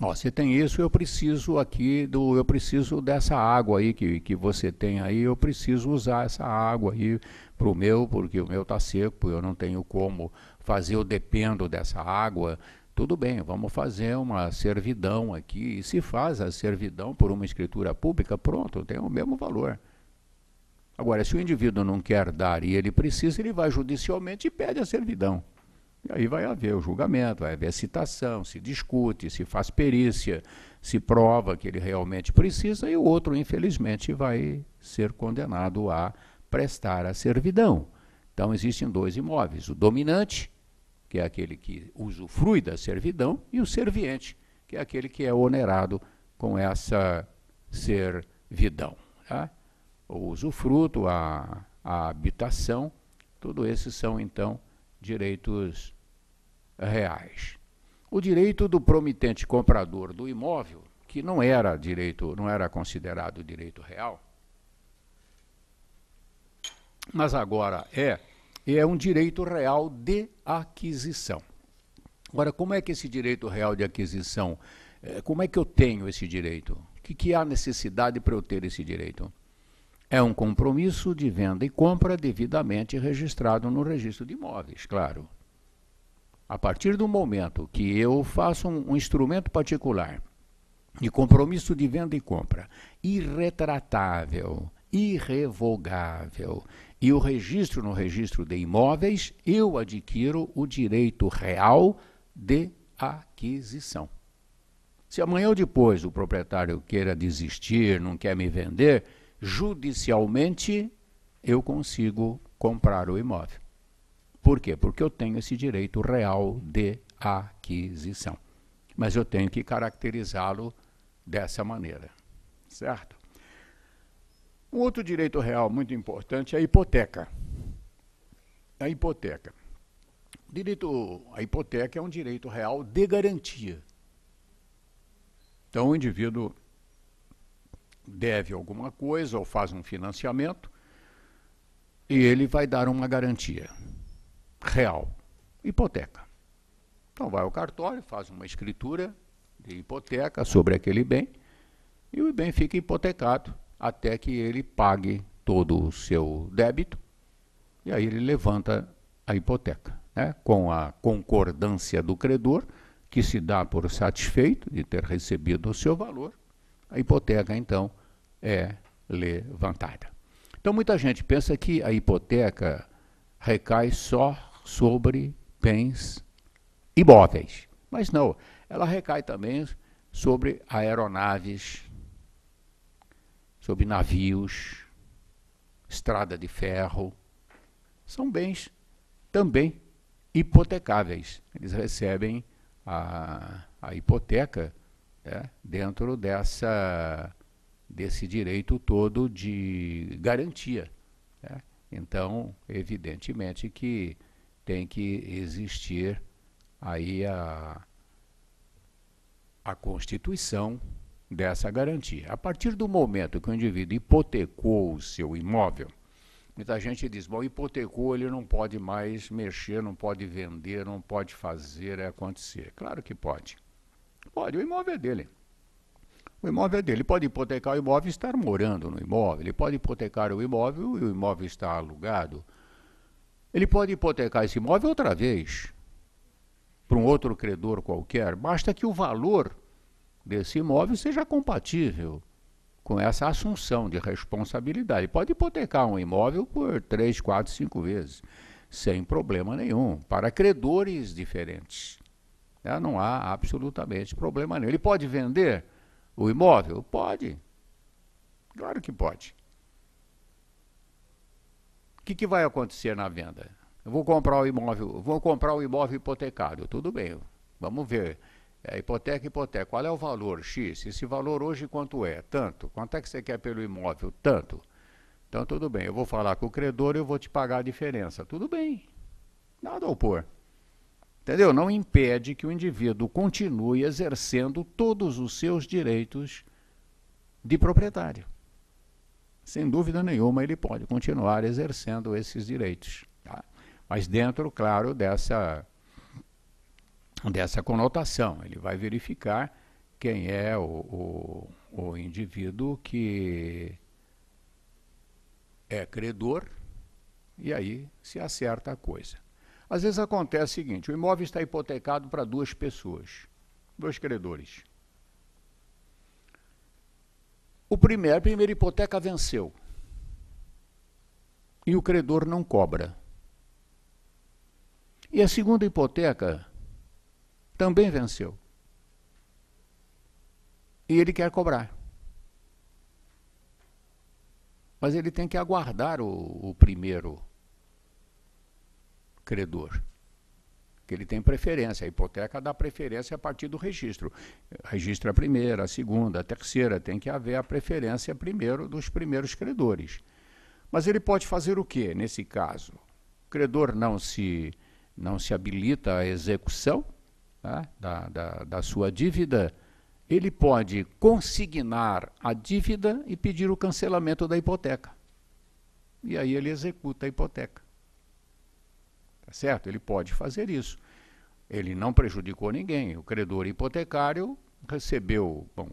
S2: Ó, você tem isso, eu preciso aqui do, eu preciso dessa água aí que, que você tem aí, eu preciso usar essa água aí para o meu, porque o meu está seco, eu não tenho como fazer eu dependo dessa água, tudo bem, vamos fazer uma servidão aqui. E se faz a servidão por uma escritura pública, pronto, tem o mesmo valor. Agora, se o indivíduo não quer dar e ele precisa, ele vai judicialmente e pede a servidão. E aí vai haver o julgamento, vai haver citação, se discute, se faz perícia, se prova que ele realmente precisa, e o outro, infelizmente, vai ser condenado a prestar a servidão. Então, existem dois imóveis: o dominante que é aquele que usufrui da servidão, e o serviente, que é aquele que é onerado com essa servidão. Tá? O usufruto, a, a habitação, tudo esses são, então, direitos reais. O direito do promitente comprador do imóvel, que não era direito, não era considerado direito real, mas agora é e é um direito real de aquisição. Agora, como é que esse direito real de aquisição, eh, como é que eu tenho esse direito? O que, que há necessidade para eu ter esse direito? É um compromisso de venda e compra devidamente registrado no registro de imóveis, claro. A partir do momento que eu faço um, um instrumento particular de compromisso de venda e compra irretratável, irrevogável, e o registro no registro de imóveis, eu adquiro o direito real de aquisição. Se amanhã ou depois o proprietário queira desistir, não quer me vender, judicialmente eu consigo comprar o imóvel. Por quê? Porque eu tenho esse direito real de aquisição. Mas eu tenho que caracterizá-lo dessa maneira, certo? Um outro direito real muito importante é a hipoteca. A hipoteca. direito a hipoteca é um direito real de garantia. Então o indivíduo deve alguma coisa ou faz um financiamento e ele vai dar uma garantia real, hipoteca. Então vai ao cartório, faz uma escritura de hipoteca sobre aquele bem e o bem fica hipotecado até que ele pague todo o seu débito e aí ele levanta a hipoteca, né? com a concordância do credor, que se dá por satisfeito de ter recebido o seu valor, a hipoteca então é levantada. Então muita gente pensa que a hipoteca recai só sobre bens imóveis, mas não, ela recai também sobre aeronaves sobre navios, estrada de ferro. São bens também hipotecáveis. Eles recebem a, a hipoteca né, dentro dessa, desse direito todo de garantia. Né. Então, evidentemente que tem que existir aí a, a Constituição dessa garantia. A partir do momento que o indivíduo hipotecou o seu imóvel, muita gente diz: bom, hipotecou, ele não pode mais mexer, não pode vender, não pode fazer é acontecer. Claro que pode. Pode, o imóvel é dele. O imóvel é dele. Ele pode hipotecar o imóvel e estar morando no imóvel. Ele pode hipotecar o imóvel e o imóvel está alugado. Ele pode hipotecar esse imóvel outra vez para um outro credor qualquer. Basta que o valor desse imóvel seja compatível com essa assunção de responsabilidade. Pode hipotecar um imóvel por três, quatro, cinco vezes, sem problema nenhum, para credores diferentes. Né? Não há absolutamente problema nenhum. Ele pode vender o imóvel? Pode. Claro que pode. O que, que vai acontecer na venda? Eu vou comprar o imóvel, vou comprar o imóvel hipotecado, Tudo bem, vamos ver é, hipoteca, hipoteca. Qual é o valor? X. Esse valor hoje quanto é? Tanto. Quanto é que você quer pelo imóvel? Tanto. Então, tudo bem. Eu vou falar com o credor e eu vou te pagar a diferença. Tudo bem. Nada a opor. Entendeu? Não impede que o indivíduo continue exercendo todos os seus direitos de proprietário. Sem dúvida nenhuma, ele pode continuar exercendo esses direitos. Tá? Mas dentro, claro, dessa dessa conotação. Ele vai verificar quem é o, o, o indivíduo que é credor e aí se acerta a coisa. Às vezes acontece o seguinte: o imóvel está hipotecado para duas pessoas, dois credores. O primeiro, a primeira hipoteca venceu e o credor não cobra. E a segunda hipoteca também venceu. E ele quer cobrar. Mas ele tem que aguardar o, o primeiro credor que ele tem preferência. A hipoteca dá preferência a partir do registro. Registra a primeira, a segunda, a terceira, tem que haver a preferência primeiro dos primeiros credores. Mas ele pode fazer o que nesse caso? O credor não se, não se habilita à execução, né, da, da, da sua dívida, ele pode consignar a dívida e pedir o cancelamento da hipoteca. E aí ele executa a hipoteca. Tá certo? Ele pode fazer isso. Ele não prejudicou ninguém. O credor hipotecário recebeu. Bom,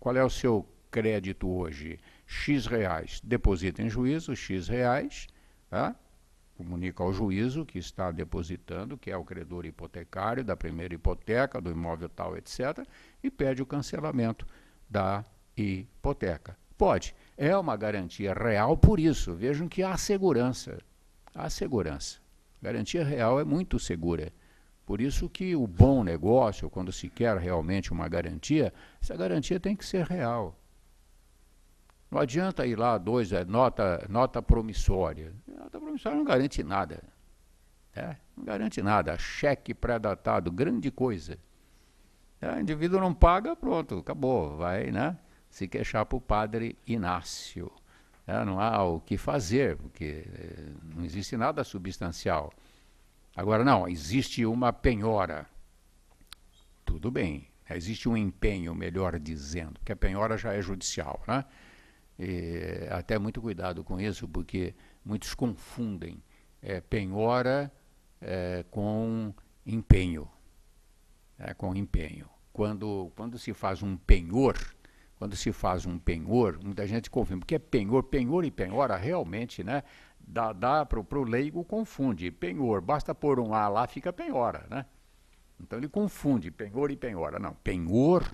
S2: qual é o seu crédito hoje? X reais. Deposita em juízo X reais. Tá? comunica ao juízo que está depositando, que é o credor hipotecário da primeira hipoteca, do imóvel tal, etc., e pede o cancelamento da hipoteca. Pode. É uma garantia real por isso. Vejam que há segurança. Há segurança. Garantia real é muito segura. Por isso que o bom negócio, quando se quer realmente uma garantia, essa garantia tem que ser real. Não adianta ir lá dois, é, nota, nota promissória nota promissória não garante nada. Né? Não garante nada. Cheque pré-datado, grande coisa. É, o indivíduo não paga, pronto, acabou. Vai né? se queixar para o padre Inácio. É, não há o que fazer, porque eh, não existe nada substancial. Agora, não, existe uma penhora. Tudo bem. Né? Existe um empenho, melhor dizendo, porque a penhora já é judicial. Né? E eh, até muito cuidado com isso, porque muitos confundem é, penhora é, com empenho. É, com empenho. Quando, quando se faz um penhor, quando se faz um penhor, muita gente confunde, porque é penhor, penhor e penhora realmente, né? Dá, dá para o leigo confunde. Penhor, basta pôr um A lá, fica penhora, né? Então ele confunde penhor e penhora. Não, penhor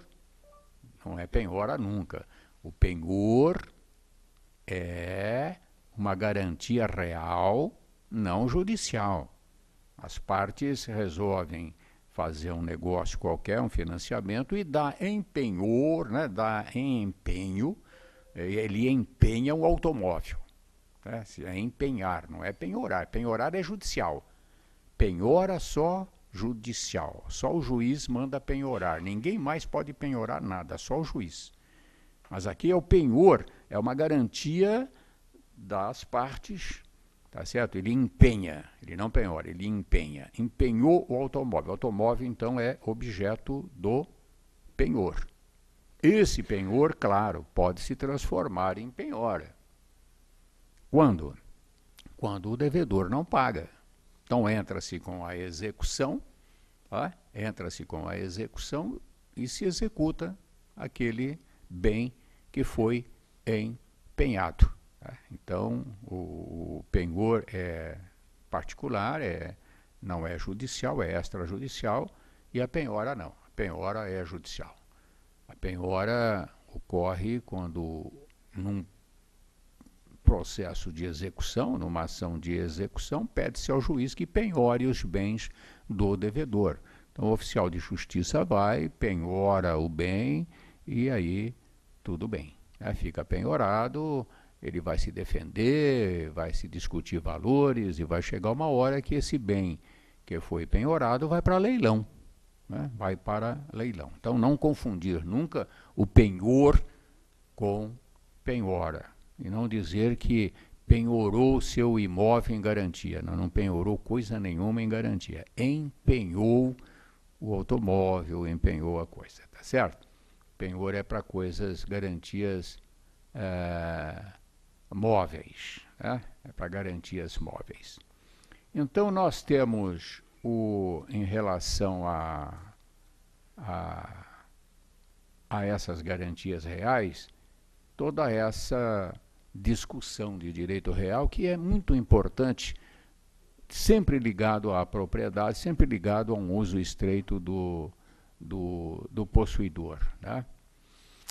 S2: não é penhora nunca. O penhor é uma garantia real, não judicial. As partes resolvem fazer um negócio qualquer, um financiamento, e dá empenhor, né, dá empenho, ele empenha o automóvel. Né? É empenhar, não é penhorar. Penhorar é judicial. Penhora só judicial. Só o juiz manda penhorar. Ninguém mais pode penhorar nada, só o juiz. Mas aqui é o penhor, é uma garantia das partes, tá certo? Ele empenha, ele não penhora, ele empenha. Empenhou o automóvel. O automóvel, então, é objeto do penhor. Esse penhor, claro, pode se transformar em penhora. Quando? Quando o devedor não paga. Então entra-se com a execução, tá? entra-se com a execução e se executa aquele bem que foi empenhado. É, então, o, o penhor é particular, é, não é judicial, é extrajudicial, e a penhora não. A penhora é judicial. A penhora ocorre quando, num processo de execução, numa ação de execução, pede-se ao juiz que penhore os bens do devedor. Então, o oficial de justiça vai, penhora o bem e aí tudo bem. Né? Fica penhorado ele vai se defender, vai se discutir valores e vai chegar uma hora que esse bem que foi penhorado vai para leilão. Né? Vai para leilão. Então, não confundir nunca o penhor com penhora. E não dizer que penhorou seu imóvel em garantia. Não, não penhorou coisa nenhuma em garantia. Empenhou o automóvel, empenhou a coisa. Tá certo? Penhor é para coisas, garantias. É, móveis, né? é para garantias móveis. Então, nós temos o, em relação a, a, a essas garantias reais, toda essa discussão de direito real que é muito importante, sempre ligado à propriedade, sempre ligado a um uso estreito do, do, do possuidor. Né?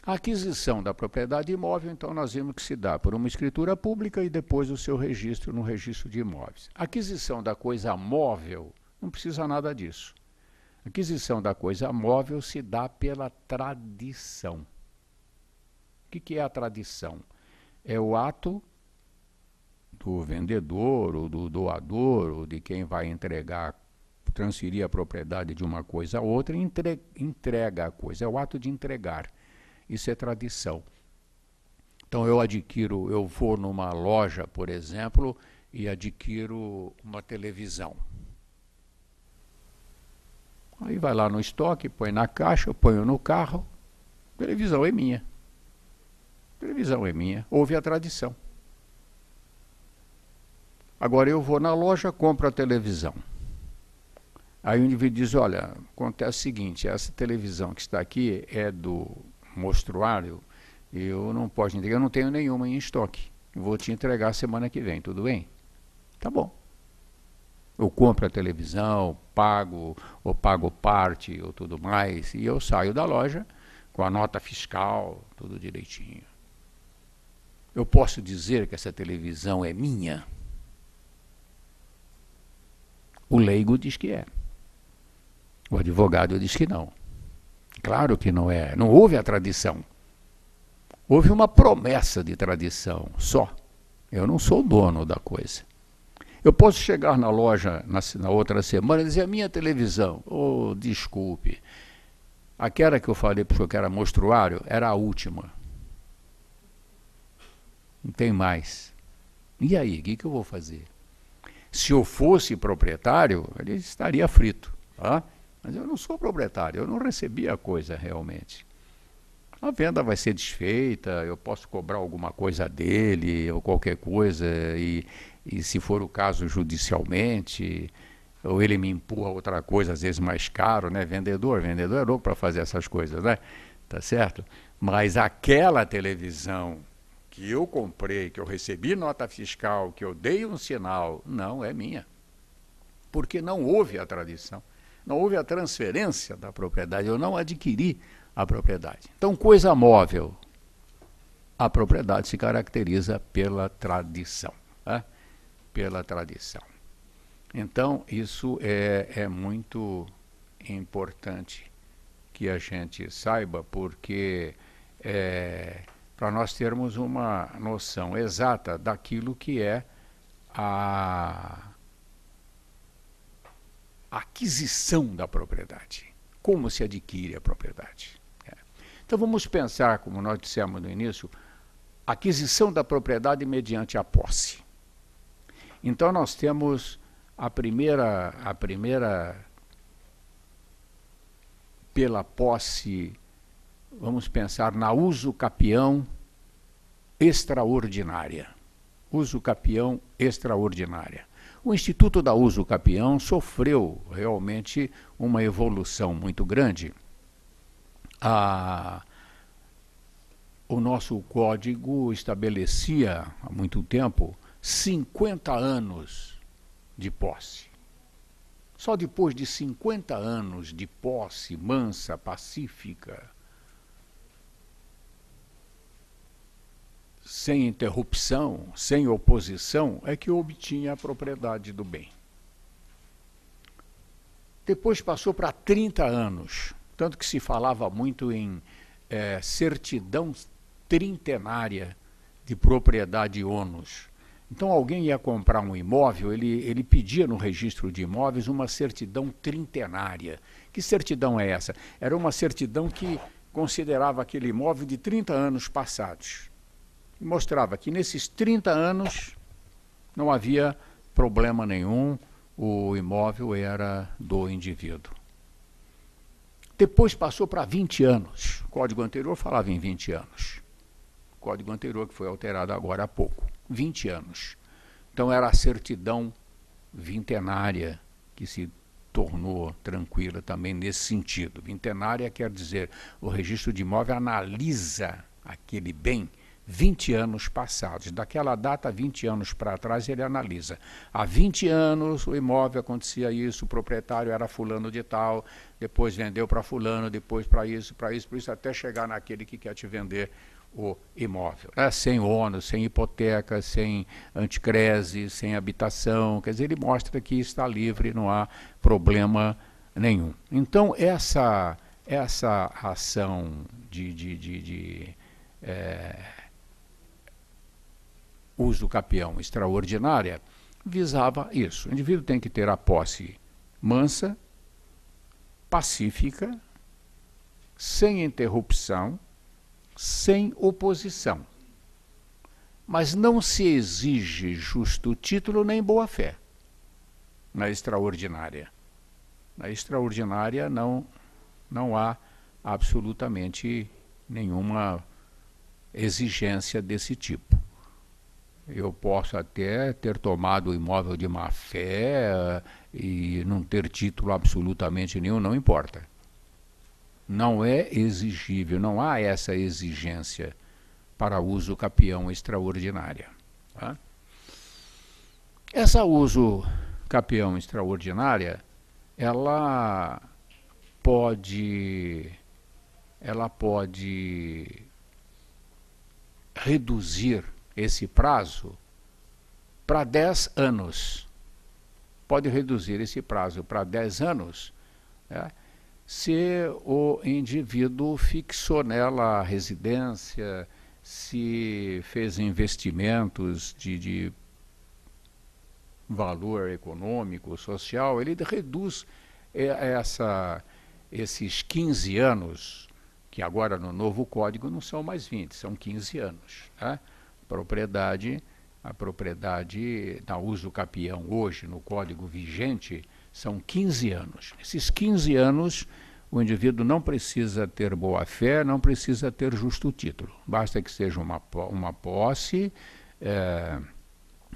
S2: A aquisição da propriedade imóvel, então, nós vimos que se dá por uma escritura pública e depois o seu registro no registro de imóveis. A aquisição da coisa móvel, não precisa nada disso. A aquisição da coisa móvel se dá pela tradição. O que, que é a tradição? É o ato do vendedor, ou do doador, ou de quem vai entregar, transferir a propriedade de uma coisa a outra, entre, entrega a coisa, é o ato de entregar. Isso é tradição. Então eu adquiro, eu vou numa loja, por exemplo, e adquiro uma televisão. Aí vai lá no estoque, põe na caixa, põe no carro. televisão é minha. televisão é minha. Houve a tradição. Agora eu vou na loja, compro a televisão. Aí o indivíduo diz: olha, acontece o seguinte, essa televisão que está aqui é do mostruário, eu não posso entregar, eu não tenho nenhuma em estoque. Vou te entregar semana que vem, tudo bem? Tá bom. Eu compro a televisão, pago, ou pago parte, ou tudo mais, e eu saio da loja com a nota fiscal, tudo direitinho. Eu posso dizer que essa televisão é minha? O leigo diz que é. O advogado diz que não. Claro que não é. Não houve a tradição. Houve uma promessa de tradição só. Eu não sou dono da coisa. Eu posso chegar na loja na, na outra semana e dizer: a minha televisão, oh, desculpe, aquela que eu falei para o senhor que era monstruário era a última. Não tem mais. E aí, o que, que, eu vou fazer? Se eu fosse proprietário, ele estaria frito. Tá? Mas eu não sou proprietário, eu não recebi a coisa realmente. A venda vai ser desfeita, eu posso cobrar alguma coisa dele ou qualquer coisa, e, e se for o caso judicialmente, ou ele me empurra outra coisa, às vezes mais caro, né? Vendedor, vendedor é louco para fazer essas coisas, né? Tá certo? Mas aquela televisão que eu comprei, que eu recebi nota fiscal, que eu dei um sinal, não é minha. Porque não houve a tradição não houve a transferência da propriedade, eu não adquiri a propriedade. Então, coisa móvel, a propriedade se caracteriza pela tradição. Né? Pela tradição. Então, isso é, é muito importante que a gente saiba, porque é, para nós termos uma noção exata daquilo que é a aquisição da propriedade. Como se adquire a propriedade? É. Então vamos pensar, como nós dissemos no início, aquisição da propriedade mediante a posse. Então nós temos a primeira, a primeira pela posse, vamos pensar na uso capião extraordinária. Uso capião extraordinária. O Instituto da Uso Capião sofreu realmente uma evolução muito grande. A, o nosso código estabelecia há muito tempo 50 anos de posse. Só depois de 50 anos de posse mansa, pacífica, sem interrupção, sem oposição, é que obtinha a propriedade do bem. Depois passou para 30 anos, tanto que se falava muito em é, certidão trintenária de propriedade ônus. Então, alguém ia comprar um imóvel, ele, ele pedia no registro de imóveis uma certidão trintenária. Que certidão é essa? Era uma certidão que considerava aquele imóvel de 30 anos passados mostrava que nesses 30 anos não havia problema nenhum, o imóvel era do indivíduo. Depois passou para 20 anos. O código anterior falava em 20 anos. O código anterior que foi alterado agora há pouco. 20 anos. Então era a certidão vintenária que se tornou tranquila também nesse sentido. Vintenária quer dizer o registro de imóvel analisa aquele bem 20 anos passados. Daquela data, 20 anos para trás, ele analisa. Há 20 anos o imóvel acontecia isso, o proprietário era fulano de tal, depois vendeu para fulano, depois para isso, para isso, por isso, até chegar naquele que quer te vender o imóvel. Né? Sem ônus, sem hipoteca, sem anticrese, sem habitação. Quer dizer, ele mostra que está livre, não há problema nenhum. Então, essa, essa ação de. de, de, de é, uso capião extraordinária, visava isso. O indivíduo tem que ter a posse mansa, pacífica, sem interrupção, sem oposição. Mas não se exige justo título nem boa-fé na extraordinária. Na extraordinária não, não há absolutamente nenhuma exigência desse tipo. Eu posso até ter tomado o imóvel de má fé eh, e não ter título absolutamente nenhum, não importa. Não é exigível, não há essa exigência para uso capião extraordinária. Tá? Essa uso capião extraordinária, ela pode ela pode reduzir esse prazo para 10 anos. Pode reduzir esse prazo para 10 anos né, se o indivíduo fixou nela a residência, se fez investimentos de, de valor econômico, social, ele reduz é, é, essa, esses 15 anos, que agora no novo código não são mais 20, são 15 anos. Né? propriedade, a propriedade da uso capião hoje no código vigente são 15 anos. Esses 15 anos o indivíduo não precisa ter boa fé, não precisa ter justo título. Basta que seja uma, uma posse é,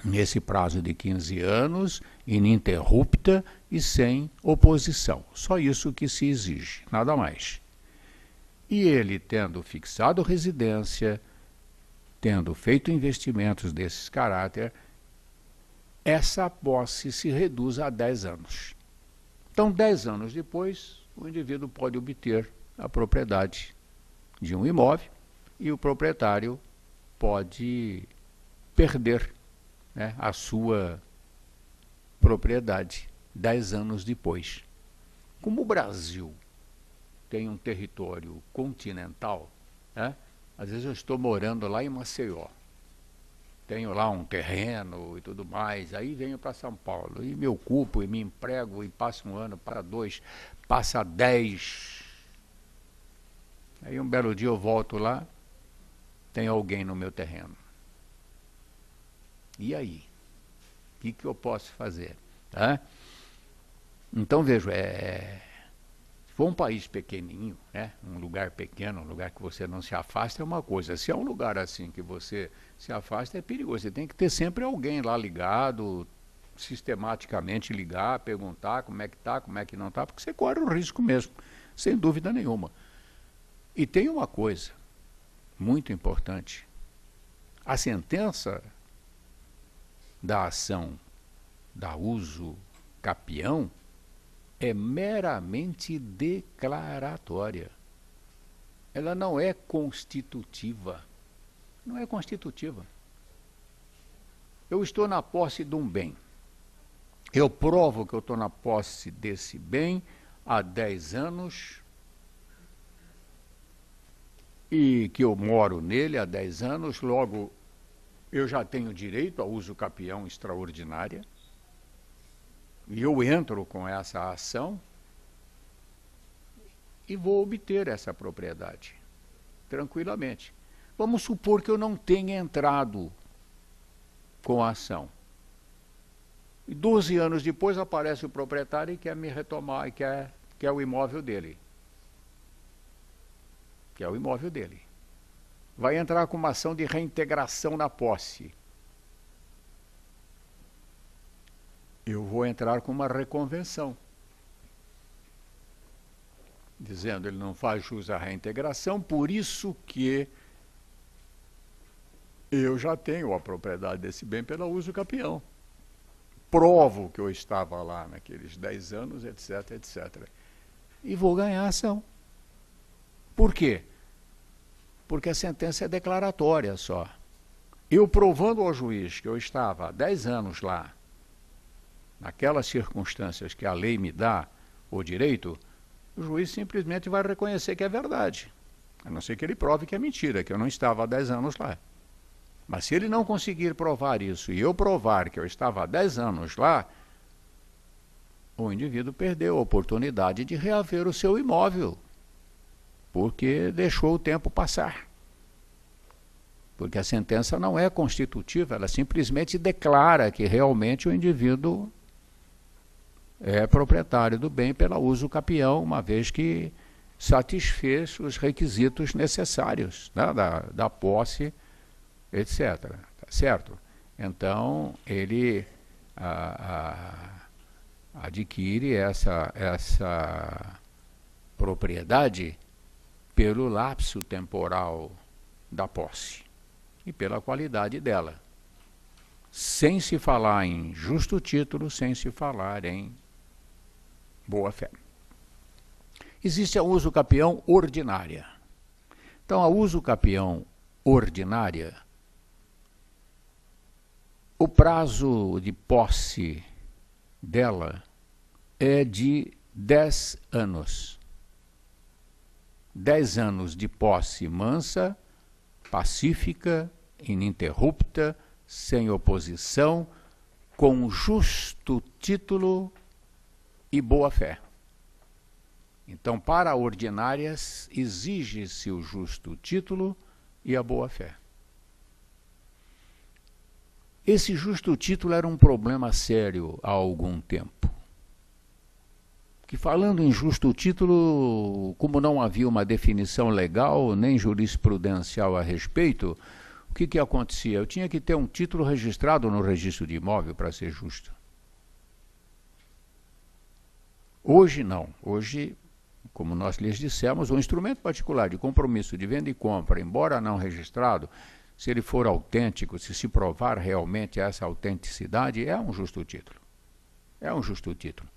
S2: nesse prazo de 15 anos, ininterrupta e sem oposição. Só isso que se exige, nada mais. E ele, tendo fixado residência, tendo feito investimentos desses caráter, essa posse se reduz a 10 anos. Então, 10 anos depois, o indivíduo pode obter a propriedade de um imóvel e o proprietário pode perder né, a sua propriedade 10 anos depois. Como o Brasil tem um território continental, né, às vezes eu estou morando lá em Maceió. Tenho lá um terreno e tudo mais. Aí venho para São Paulo e me ocupo e me emprego e passo um ano para dois, passa dez. Aí um belo dia eu volto lá, tem alguém no meu terreno. E aí? O que, que eu posso fazer? Tá? Então vejo, é, com um país pequenininho, né, um lugar pequeno, um lugar que você não se afasta é uma coisa. Se é um lugar assim que você se afasta é perigoso. Você tem que ter sempre alguém lá ligado, sistematicamente ligar, perguntar como é que tá, como é que não tá, porque você corre o risco mesmo, sem dúvida nenhuma. E tem uma coisa muito importante. A sentença da ação da uso capião é meramente declaratória. Ela não é constitutiva. Não é constitutiva. Eu estou na posse de um bem. Eu provo que eu estou na posse desse bem há 10 anos e que eu moro nele há 10 anos, logo eu já tenho direito a uso capião extraordinária. E eu entro com essa ação e vou obter essa propriedade tranquilamente. Vamos supor que eu não tenha entrado com a ação. E 12 anos depois aparece o proprietário e quer me retomar, e quer, quer o imóvel dele. Que é o imóvel dele. Vai entrar com uma ação de reintegração na posse. eu vou entrar com uma reconvenção. Dizendo, ele não faz jus à reintegração, por isso que eu já tenho a propriedade desse bem pelo uso capião. Provo que eu estava lá naqueles 10 anos, etc, etc. E vou ganhar a ação. Por quê? Porque a sentença é declaratória só. Eu provando ao juiz que eu estava há 10 anos lá, naquelas circunstâncias que a lei me dá o direito, o juiz simplesmente vai reconhecer que é verdade. A não ser que ele prove que é mentira, que eu não estava há 10 anos lá. Mas se ele não conseguir provar isso e eu provar que eu estava há 10 anos lá, o indivíduo perdeu a oportunidade de reaver o seu imóvel, porque deixou o tempo passar. Porque a sentença não é constitutiva, ela simplesmente declara que realmente o indivíduo é proprietário do bem pela uso capião, uma vez que satisfez os requisitos necessários né, da, da posse, etc. Tá certo? Então, ele a, a, adquire essa, essa propriedade pelo lapso temporal da posse e pela qualidade dela, sem se falar em justo título, sem se falar em boa fé. Existe a uso capião ordinária. Então, a uso capião ordinária, o prazo de posse dela é de 10 anos. 10 anos de posse mansa, pacífica, ininterrupta, sem oposição, com justo título e boa-fé. Então, para ordinárias, exige-se o justo título e a boa-fé. Esse justo título era um problema sério há algum tempo. Que falando em justo título, como não havia uma definição legal nem jurisprudencial a respeito, o que, que acontecia? Eu tinha que ter um título registrado no registro de imóvel para ser justo. Hoje não. Hoje, como nós lhes dissemos, o um instrumento particular de compromisso de venda e compra, embora não registrado, se ele for autêntico, se se provar realmente essa autenticidade, é um justo título. É um justo título.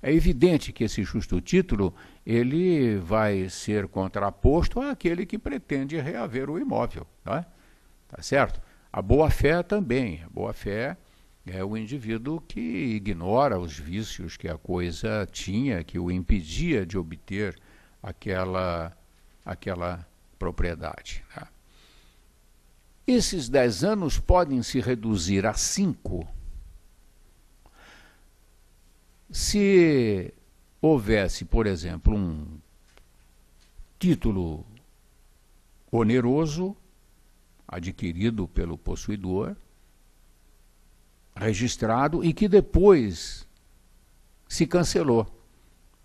S2: É evidente que esse justo título ele vai ser contraposto àquele que pretende reaver o imóvel, não é? tá certo? A boa fé também, a boa fé é o indivíduo que ignora os vícios que a coisa tinha, que o impedia de obter aquela, aquela propriedade. Né? Esses dez anos podem se reduzir a cinco se houvesse, por exemplo, um título oneroso adquirido pelo possuidor registrado e que depois se cancelou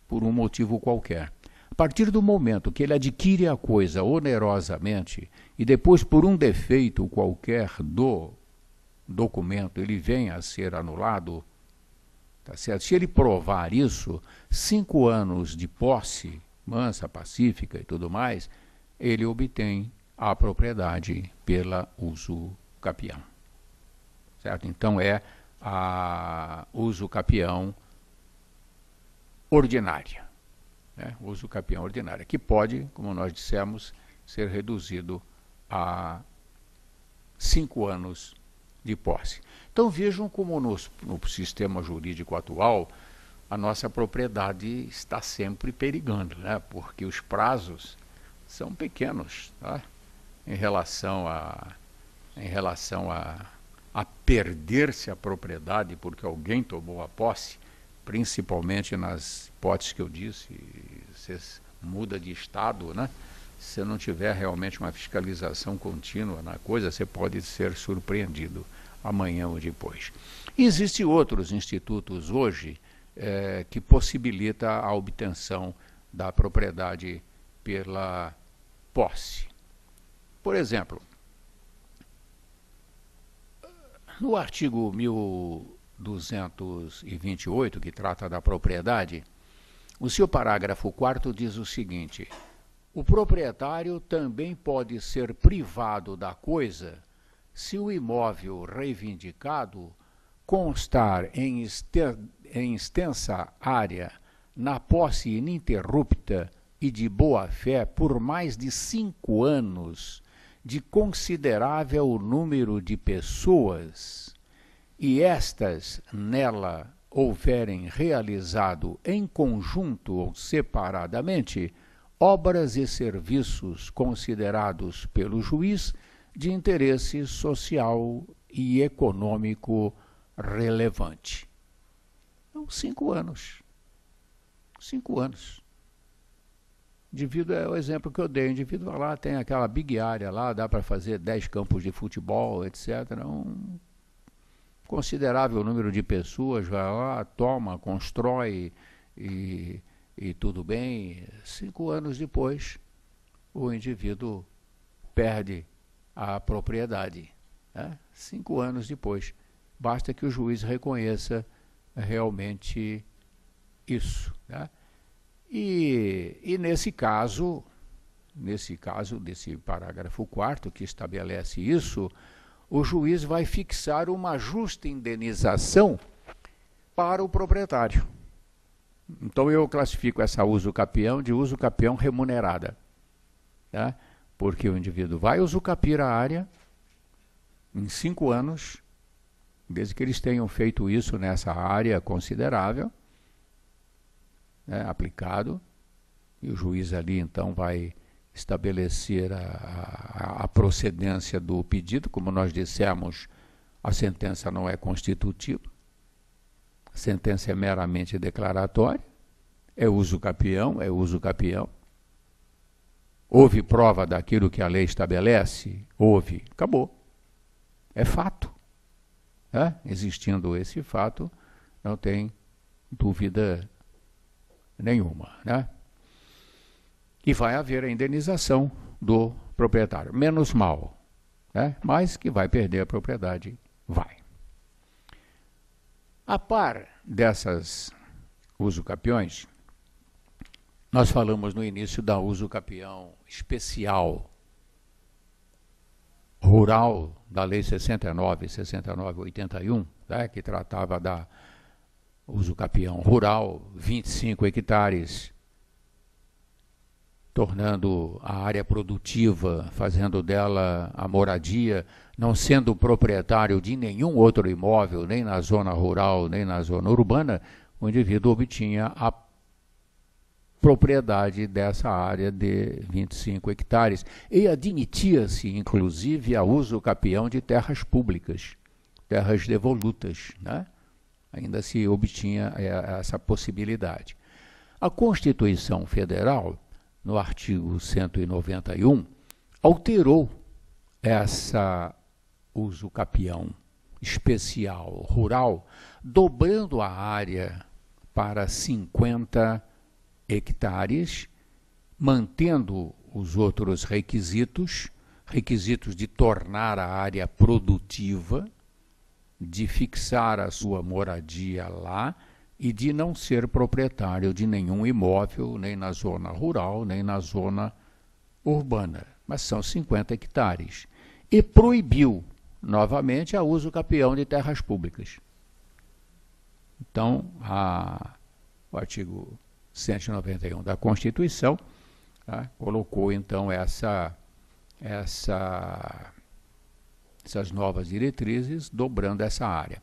S2: por um motivo qualquer. A partir do momento que ele adquire a coisa onerosamente e depois por um defeito qualquer do documento ele vem a ser anulado, tá certo? Se ele provar isso, cinco anos de posse mansa, pacífica e tudo mais, ele obtém a propriedade pela uso capião. Certo? Então é a uso capião ordinária. Né? Uso capião ordinária, que pode, como nós dissemos, ser reduzido a cinco anos de posse. Então vejam como no, no sistema jurídico atual a nossa propriedade está sempre perigando, né? porque os prazos são pequenos tá? em relação a em relação a a perder-se a propriedade porque alguém tomou a posse, principalmente nas hipóteses que eu disse, você muda de estado, né? Se não tiver realmente uma fiscalização contínua na coisa, você pode ser surpreendido amanhã ou depois. Existem outros institutos hoje é, que possibilita a obtenção da propriedade pela posse. Por exemplo, no artigo 1228, que trata da propriedade, o seu parágrafo 4 diz o seguinte: o proprietário também pode ser privado da coisa se o imóvel reivindicado constar em, em extensa área na posse ininterrupta e de boa fé por mais de cinco anos de considerável número de pessoas, e estas nela houverem realizado em conjunto ou separadamente obras e serviços considerados pelo juiz de interesse social e econômico relevante. Então, cinco anos. Cinco anos indivíduo é o exemplo que eu dei. O indivíduo vai lá, tem aquela big área lá, dá para fazer 10 campos de futebol, etc. É um considerável número de pessoas vai lá, toma, constrói e, e tudo bem. Cinco anos depois, o indivíduo perde a propriedade. Né? Cinco anos depois. Basta que o juiz reconheça realmente isso. Né? E, e nesse caso, nesse caso desse parágrafo 4 que estabelece isso, o juiz vai fixar uma justa indenização para o proprietário. Então eu classifico essa uso capião de uso capião remunerada. Tá? Porque o indivíduo vai usucapir a área em cinco anos, desde que eles tenham feito isso nessa área considerável, né, aplicado, e o juiz ali então vai estabelecer a, a, a, procedência do pedido, como nós dissemos, a sentença não é constitutiva, a sentença é meramente declaratória, é uso capião, é uso capião. Houve prova daquilo que a lei estabelece? Houve, acabou. É fato. É? Existindo esse fato, não tem dúvida nenhuma. Né? E vai haver a indenização do proprietário. Menos mal, né? mas que vai perder a propriedade, vai. A par dessas usucapiões, nós falamos no início da usucapião especial rural da Lei 69, 69, 81, né, que tratava da uso capião rural, 25 hectares, tornando a área produtiva, fazendo dela a moradia, não sendo proprietário de nenhum outro imóvel, nem na zona rural, nem na zona urbana, o indivíduo obtinha a propriedade dessa área de 25 hectares e admitia-se, inclusive, a uso capião de terras públicas, terras devolutas, né? ainda se obtinha eh, essa possibilidade. A Constituição Federal, no artigo 191, alterou essa uso capião especial rural, dobrando a área para 50 hectares, mantendo os outros requisitos, requisitos de tornar a área produtiva, de fixar a sua moradia lá e de não ser proprietário de nenhum imóvel, nem na zona rural, nem na zona urbana. Mas são 50 hectares. E proibiu, novamente, a uso capião de terras públicas. Então, a, o artigo 191 da Constituição tá, colocou, então, essa, essa essas novas diretrizes, dobrando essa área.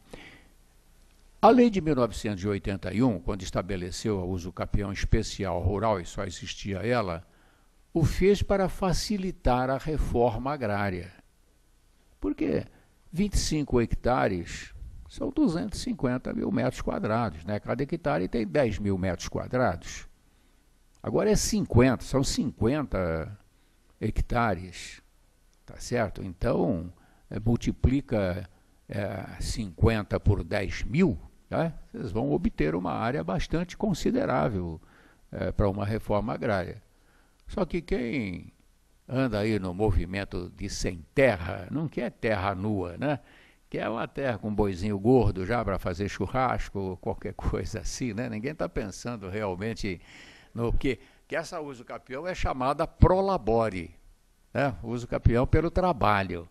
S2: A lei de 1981, quando estabeleceu a uso campeão especial rural e só existia ela, o fez para facilitar a reforma agrária. Porque 25 hectares são 250 mil metros quadrados, né? Cada hectare tem 10 mil metros quadrados. Agora é 50, são 50 hectares, tá certo? Então, eh, multiplica é, eh, 50 por 10 mil, né, vocês vão obter uma área bastante considerável é, para uma reforma agrária. Só que quem anda aí no movimento de sem terra, não quer terra nua, né? Quer uma terra com um boizinho gordo já para fazer churrasco, <laughs> qualquer coisa assim, né? Ninguém está pensando realmente no que, que essa uso capião é chamada prolabore, né? Uso capião pelo trabalho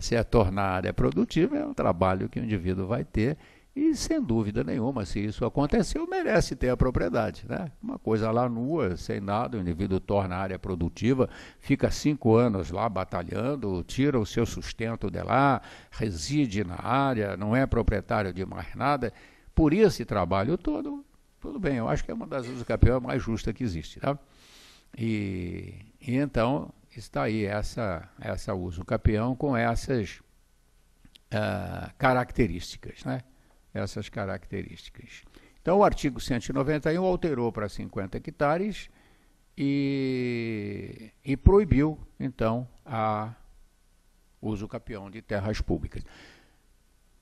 S2: se tá é tornar a área produtiva, é um trabalho que o indivíduo vai ter e, sem dúvida nenhuma, se isso aconteceu, merece ter a propriedade. Né? Uma coisa lá nua, sem nada, o indivíduo torna a área produtiva, fica cinco anos lá batalhando, tira o seu sustento de lá, reside na área, não é proprietário de mais nada. Por esse trabalho todo, tudo bem, eu acho que é uma das usucapiões mais justas que existe. Tá? E, e então, está aí essa, essa uso capião com essas uh, características, né? Essas características. Então, o artigo 191 alterou para 50 hectares e, e proibiu, então, a uso capião de terras públicas.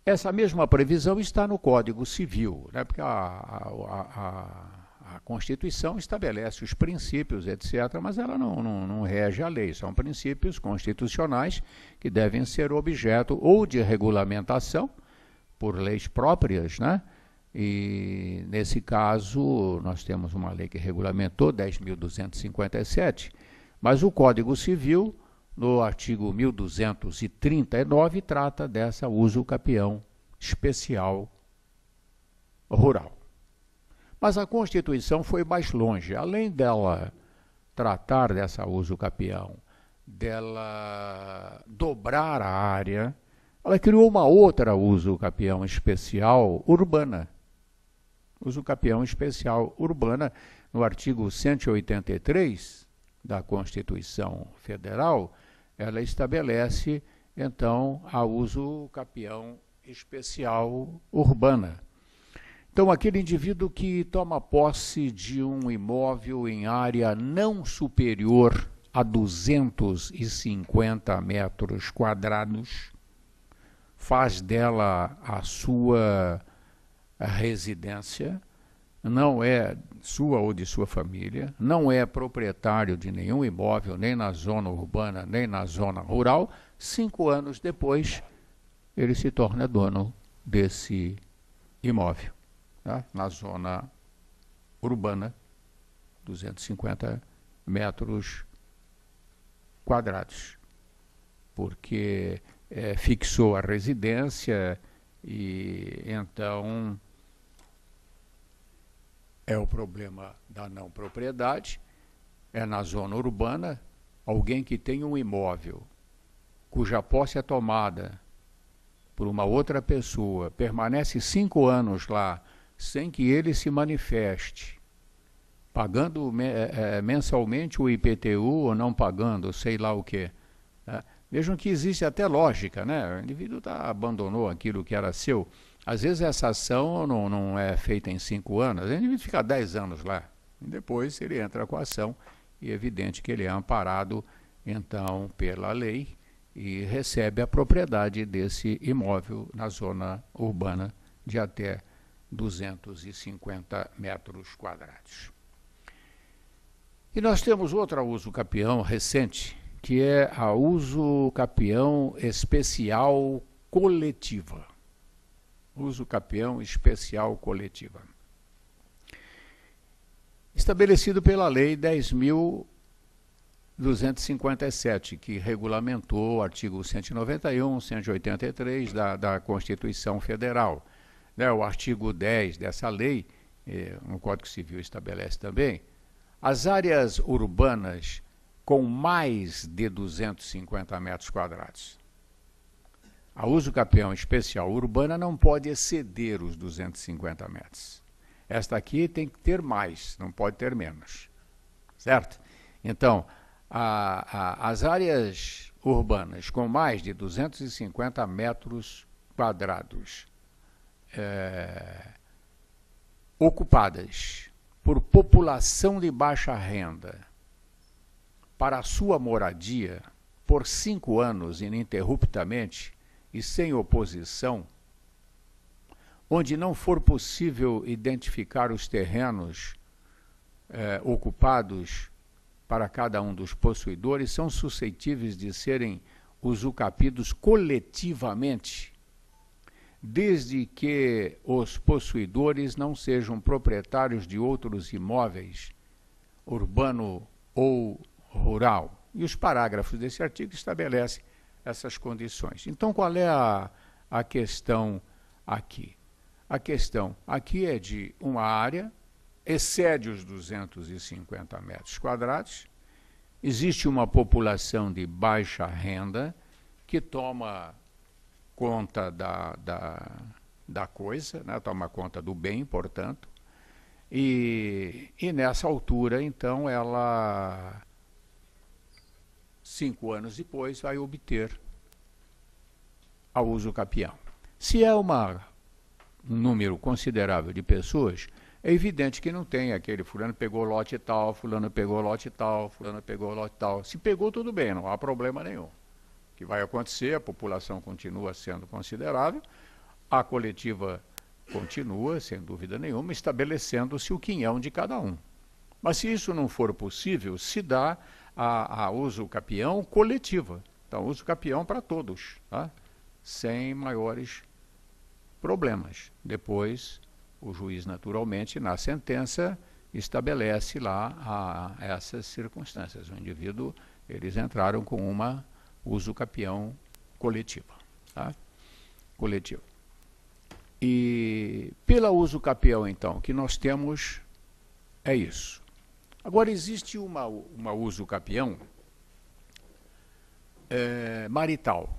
S2: Essa mesma previsão está no Código Civil, né? porque a, a, a a Constituição estabelece os princípios, etc., mas ela não, não, não rege a lei. São princípios constitucionais que devem ser objeto ou de regulamentação por leis próprias, né? E, nesse caso, nós temos uma lei que regulamentou 10.257, mas o Código Civil, no artigo 1239, trata dessa uso capião especial rural. Mas a Constituição foi mais longe. Além dela tratar dessa uso capião, dela dobrar a área, ela criou uma outra uso capião especial urbana. Uso capião especial urbana, no artigo 183 da Constituição Federal, ela estabelece, então, a uso capião especial urbana. Então, aquele indivíduo que toma posse de um imóvel em área não superior a 250 metros quadrados, faz dela a sua residência, não é sua ou de sua família, não é proprietário de nenhum imóvel, nem na zona urbana, nem na zona rural, cinco anos depois, ele se torna dono desse imóvel né, na zona urbana, 250 metros quadrados, porque é, fixou a residência e então é o problema da não propriedade, é na zona urbana, alguém que tem um imóvel cuja posse é tomada por uma outra pessoa, permanece cinco anos lá sem que ele se manifeste, pagando é, é, mensalmente o IPTU ou não pagando, sei lá o quê. Né? Vejam que existe até lógica, né? O indivíduo tá, abandonou aquilo que era seu. Às vezes essa ação não, não é feita em cinco anos, o indivíduo fica dez anos lá. E depois ele entra com a ação e é evidente que ele é amparado, então, pela lei e recebe a propriedade desse imóvel na zona urbana de até 250 metros quadrados. E nós temos outra uso capião recente, que é a uso capião especial coletiva. Uso capião especial coletiva. Estabelecido pela Lei 10.257, que regulamentou o artigo 191, 183 da, da Constituição Federal né, o artigo 10 dessa lei, eh, no Código Civil estabelece também, as áreas urbanas com mais de 250 metros quadrados. A uso campeão especial urbana não pode exceder os 250 metros. Esta aqui tem que ter mais, não pode ter menos. Certo? Então, a, a, as áreas urbanas com mais de 250 metros quadrados é, ocupadas por população de baixa renda para sua moradia por cinco anos ininterruptamente e sem oposição, onde não for possível identificar os terrenos é, ocupados para cada um dos possuidores, são suscetíveis de serem usucapidos coletivamente desde que os possuidores não sejam proprietários de outros imóveis, urbano ou rural. E os parágrafos desse artigo estabelecem essas condições. Então, qual é a, a questão aqui? A questão aqui é de uma área, excede os 250 metros quadrados, existe uma população de baixa renda que toma conta da, da, da coisa, né? Toma conta do bem, portanto. E, e nessa altura, então, ela, cinco anos depois, vai obter a uso capião. Se é uma, um número considerável de pessoas, é evidente que não tem aquele fulano pegou lote tal, fulano pegou lote tal, fulano pegou lote tal. Se pegou, tudo bem, não há problema nenhum que vai acontecer, a população continua sendo considerável, a coletiva continua, sem dúvida nenhuma, estabelecendo-se o quinhão de cada um. Mas se isso não for possível, se dá a, a uso capião coletiva. Então, uso capião para todos, tá? sem maiores problemas. Depois, o juiz, naturalmente, na sentença, estabelece lá a, a essas circunstâncias. O indivíduo, eles entraram com uma uso capião coletivo, Tá? Coletivo. E pela uso capião, então, que nós temos é isso. Agora, existe uma, uma uso capião é, marital,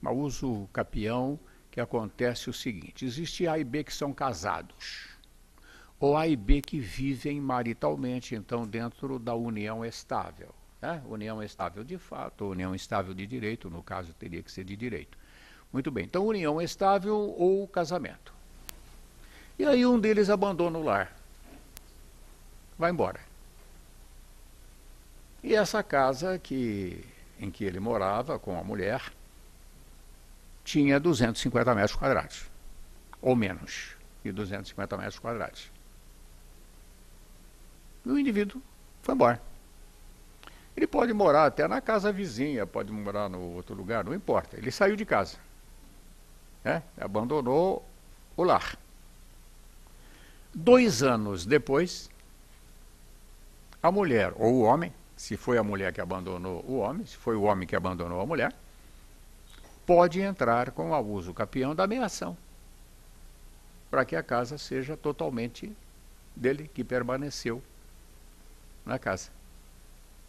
S2: uma uso capião que acontece o seguinte, existe A e B que são casados, ou A e B que vivem maritalmente, então, dentro da união estável. Né? União estável de fato, união estável de direito, no caso teria que ser de direito. Muito bem, então união estável ou casamento. E aí um deles abandona o lar, vai embora. E essa casa que, em que ele morava com a mulher tinha 250 metros quadrados, ou menos de 250 metros quadrados. E o indivíduo foi embora. Ele pode morar até na casa vizinha, pode morar no outro lugar, não importa. Ele saiu de casa. Né? Abandonou o lar. Dois anos depois, a mulher ou o homem, se foi a mulher que abandonou o homem, se foi o homem que abandonou a mulher, pode entrar com o abuso capião da ameação, para que a casa seja totalmente dele, que permaneceu na casa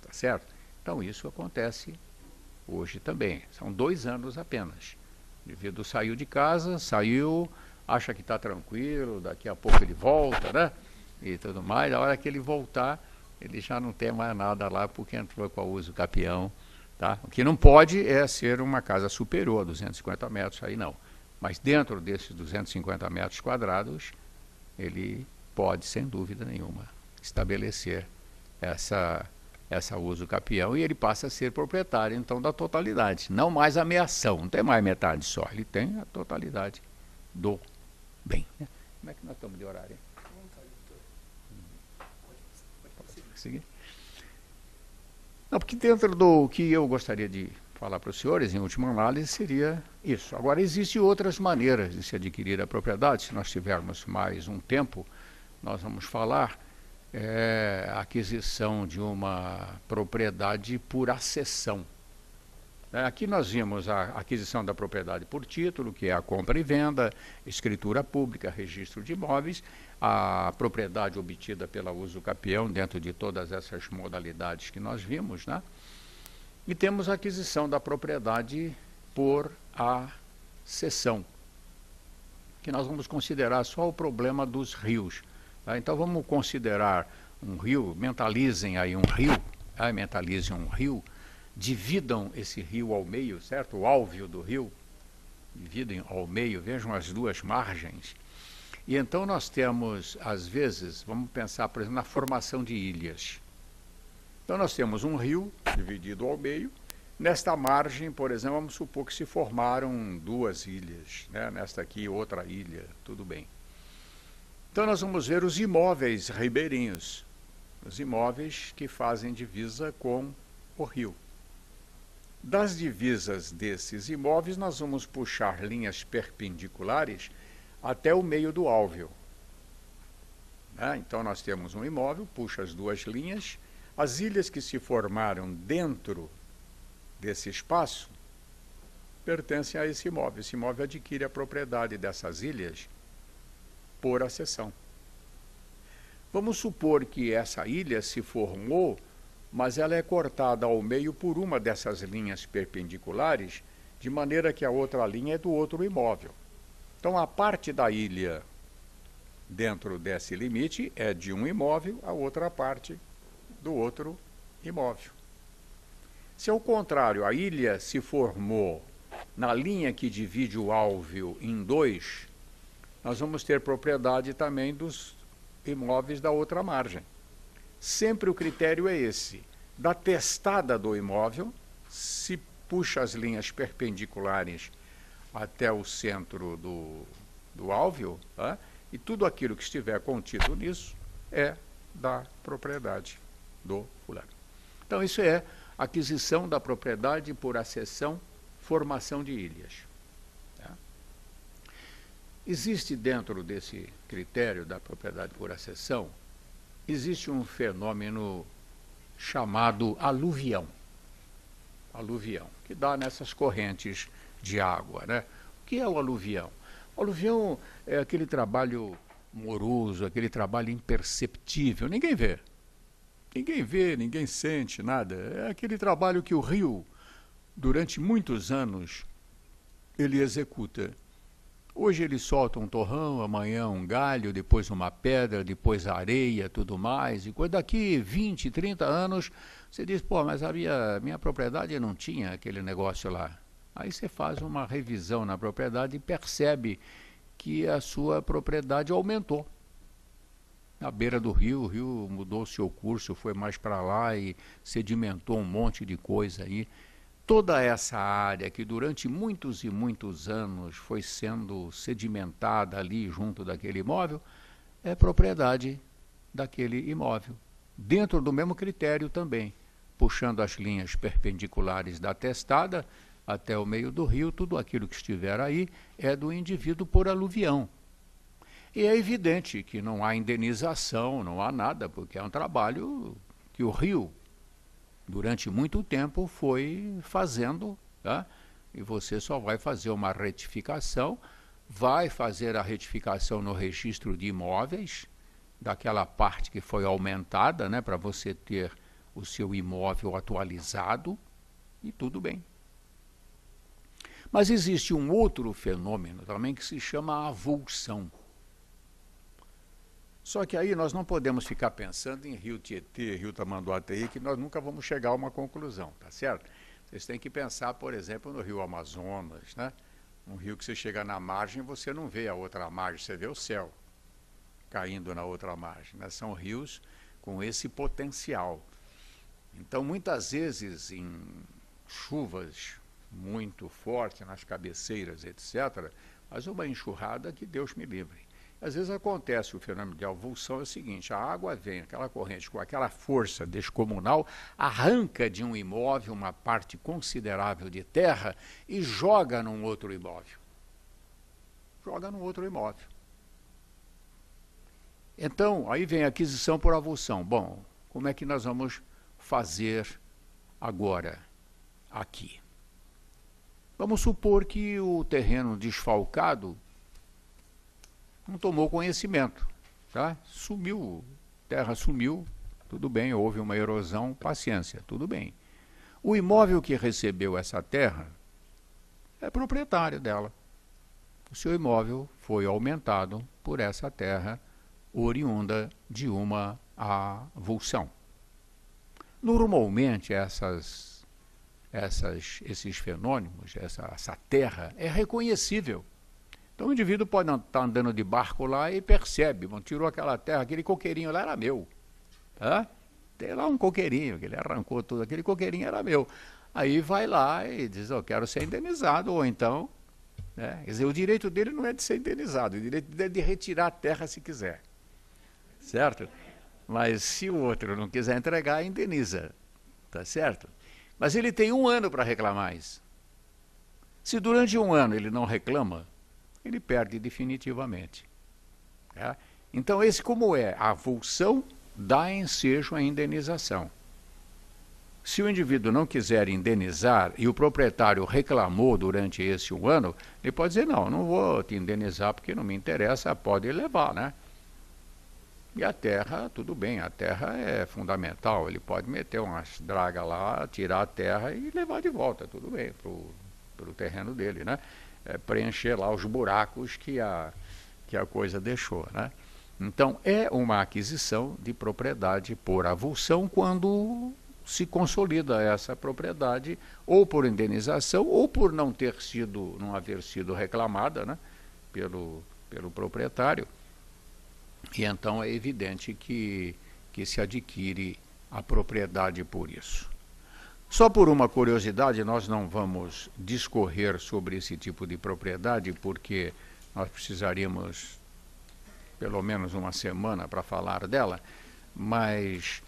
S2: tá certo? Então isso acontece hoje também. São dois anos apenas. O indivíduo saiu de casa, saiu, acha que está tranquilo, daqui a pouco ele volta, né? E tudo mais. A hora que ele voltar, ele já não tem mais nada lá porque entrou com a uso capião. Tá? O que não pode é ser uma casa superior a 250 metros, aí não. Mas dentro desses 250 metros quadrados, ele pode, sem dúvida nenhuma, estabelecer essa essa uso capião, e ele passa a ser proprietário, então, da totalidade. Não mais ameação não tem mais metade só, ele tem a totalidade do bem. É. Como é que nós estamos de horário? Não, porque dentro do que eu gostaria de falar para os senhores, em última análise, seria isso. Agora, existem outras maneiras de se adquirir a propriedade. Se nós tivermos mais um tempo, nós vamos falar é, aquisição de uma propriedade por acessão. É, aqui nós vimos a aquisição da propriedade por título, que é a compra e venda, escritura pública, registro de imóveis, a propriedade obtida pela uso capião dentro de todas essas modalidades que nós vimos, né? E temos a aquisição da propriedade por a cessão, que nós vamos considerar só o problema dos rios Tá? Então vamos considerar um rio, mentalizem aí um rio, tá? mentalizem um rio, dividam esse rio ao meio, certo? O álveo do rio, dividem ao meio, vejam as duas margens. E então nós temos, às vezes, vamos pensar, por exemplo, na formação de ilhas. Então nós temos um rio dividido ao meio. Nesta margem, por exemplo, vamos supor que se formaram duas ilhas, né? nesta aqui outra ilha, tudo bem. Então nós vamos ver os imóveis ribeirinhos, os imóveis que fazem divisa com o rio. Das divisas desses imóveis, nós vamos puxar linhas perpendiculares até o meio do alvéolo. Né? Então, nós temos um imóvel, puxa as duas linhas, as ilhas que se formaram dentro desse espaço pertencem a esse imóvel. Esse imóvel adquire a propriedade dessas ilhas por a seção. Vamos supor que essa ilha se formou, mas ela é cortada ao meio por uma dessas linhas perpendiculares, de maneira que a outra linha é do outro imóvel. Então, a parte da ilha dentro desse limite é de um imóvel, a outra parte do outro imóvel. Se ao contrário a ilha se formou na linha que divide o alveo em dois, nós vamos ter propriedade também dos imóveis da outra margem. Sempre o critério é esse: da testada do imóvel, se puxa as linhas perpendiculares até o centro do, do alveo, tá? e tudo aquilo que estiver contido nisso é da propriedade do fulano. Então, isso é aquisição da propriedade por acessão, formação de ilhas. Existe dentro desse critério da propriedade por acessão, existe um fenômeno chamado aluvião. Aluvião, que dá nessas correntes de água. Né? O que é o aluvião? O aluvião é aquele trabalho moroso, aquele trabalho imperceptível. Ninguém vê. Ninguém vê, ninguém sente nada. É aquele trabalho que o rio, durante muitos anos, ele executa Hoje eles soltam um torrão, amanhã um galho, depois uma pedra, depois areia, tudo mais. E quando daqui 20, 30 anos, você diz, pô, mas a minha, minha propriedade não tinha aquele negócio lá. Aí você faz uma revisão na propriedade e percebe que a sua propriedade aumentou. Na beira do rio, o rio mudou seu curso, foi mais para lá e sedimentou um monte de coisa aí toda essa área que durante muitos e muitos anos foi sendo sedimentada ali junto daquele imóvel é propriedade daquele imóvel, dentro do mesmo critério também, puxando as linhas perpendiculares da testada até o meio do rio, tudo aquilo que estiver aí é do indivíduo por aluvião. E é evidente que não há indenização, não há nada, porque é um trabalho que o rio durante muito tempo foi fazendo, tá? e você só vai fazer uma retificação, vai fazer a retificação no registro de imóveis, daquela parte que foi aumentada, né, para você ter o seu imóvel atualizado, e tudo bem. Mas existe um outro fenômeno também que se chama avulsão. Só que aí nós não podemos ficar pensando em Rio Tietê, Rio Tamanduateí, que nós nunca vamos chegar a uma conclusão, tá certo? Vocês têm que pensar, por exemplo, no Rio Amazonas, né? Um rio que você chega na margem, você não vê a outra margem, você vê o céu caindo na outra margem. Né? São rios com esse potencial. Então, muitas vezes, em chuvas muito fortes nas cabeceiras, etc., mas uma enxurrada que Deus me livre às vezes acontece o fenômeno de avulsão, é o seguinte, a água vem, aquela corrente com aquela força descomunal, arranca de um imóvel uma parte considerável de terra e joga num outro imóvel. Joga num outro imóvel. Então, aí vem aquisição por avulsão. Bom, como é que nós vamos fazer agora aqui? Vamos supor que o terreno desfalcado não tomou conhecimento. Tá? Sumiu, terra sumiu, tudo bem, houve uma erosão, paciência, tudo bem. O imóvel que recebeu essa terra é proprietário dela. O seu imóvel foi aumentado por essa terra oriunda de uma avulsão. Normalmente, essas, essas, esses fenômenos, essa, essa terra é reconhecível então o indivíduo pode estar tá andando de barco lá e percebe, bom, tirou aquela terra, aquele coqueirinho lá era meu. Tá? Tem lá um coqueirinho, que ele arrancou tudo, aquele coqueirinho era meu. Aí vai lá e diz, eu oh, quero ser indenizado, ou então. Né? Quer dizer, o direito dele não é de ser indenizado, o direito dele é de retirar a terra se quiser. Certo? Mas se o outro não quiser entregar, indeniza. Tá certo? Mas ele tem um ano para reclamar isso. Se durante um ano ele não reclama, ele perde definitivamente. Tá? Então, esse como é? A avulsão dá ensejo à indenização. Se o indivíduo não quiser indenizar e o proprietário reclamou durante esse um ano, ele pode dizer, não, não vou te indenizar porque não me interessa, pode levar, né? E a terra, tudo bem, a terra é fundamental, ele pode meter umas dragas lá, tirar a terra e levar de volta, tudo bem, para o terreno dele, né? é, preencher lá os buracos que a, que a coisa deixou. Né? Então, é uma aquisição de propriedade por avulsão quando se consolida essa propriedade ou por indenização ou por não ter sido, não haver sido reclamada né, pelo, pelo proprietário. E então é evidente que, que se adquire a propriedade por isso. Só por uma curiosidade, nós não vamos discorrer sobre esse tipo de propriedade, porque nós precisaríamos pelo menos uma semana para falar dela, mas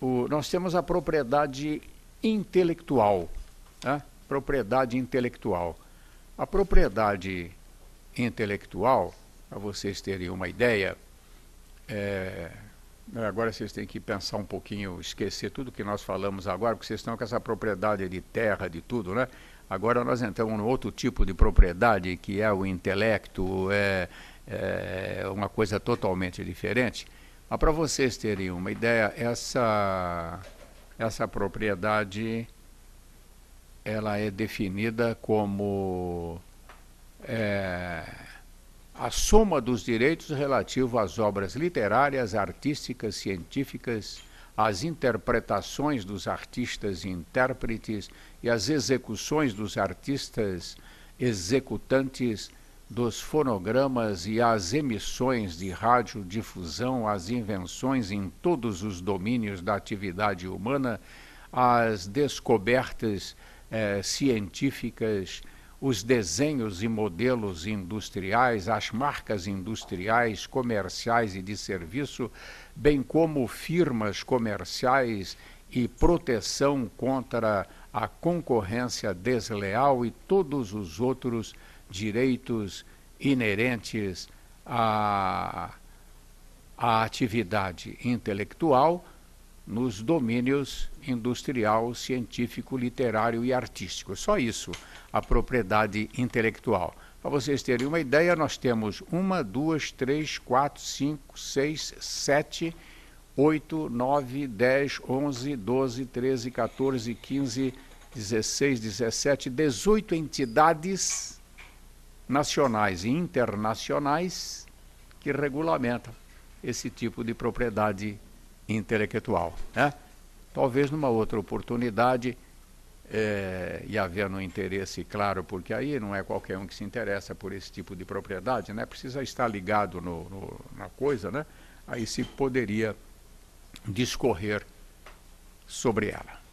S2: o, nós temos a propriedade intelectual. Né? Propriedade intelectual. A propriedade intelectual, para vocês terem uma ideia, é, Agora vocês têm que pensar um pouquinho, esquecer tudo que nós falamos agora, porque vocês estão com essa propriedade de terra, de tudo, né? Agora nós entramos num outro tipo de propriedade, que é o intelecto, é, é uma coisa totalmente diferente. Mas para vocês terem uma ideia, essa, essa propriedade ela é definida como é, a soma dos direitos relativo às obras literárias, artísticas, científicas, às interpretações dos artistas e intérpretes e às execuções dos artistas executantes dos fonogramas e às emissões de radiodifusão, às invenções em todos os domínios da atividade humana, às descobertas eh, científicas, os desenhos e modelos industriais, as marcas industriais, comerciais e de serviço, bem como firmas comerciais e proteção contra a concorrência desleal e todos os outros direitos inerentes à, à atividade intelectual nos domínios industrial, científico, literário e artístico. Só isso, a propriedade intelectual. Para vocês terem uma ideia, nós temos uma, duas, três, quatro, cinco, seis, sete, oito, nove, dez, onze, doze, treze, quatorze, quinze, dezesseis, dezessete, dezoito entidades nacionais e internacionais que regulamentam esse tipo de propriedade intelectual. Né? Talvez numa outra oportunidade, é, e havendo interesse, claro, porque aí não é qualquer um que se interessa por esse tipo de propriedade, né? precisa estar ligado no, no, na coisa, né? aí se poderia discorrer sobre ela.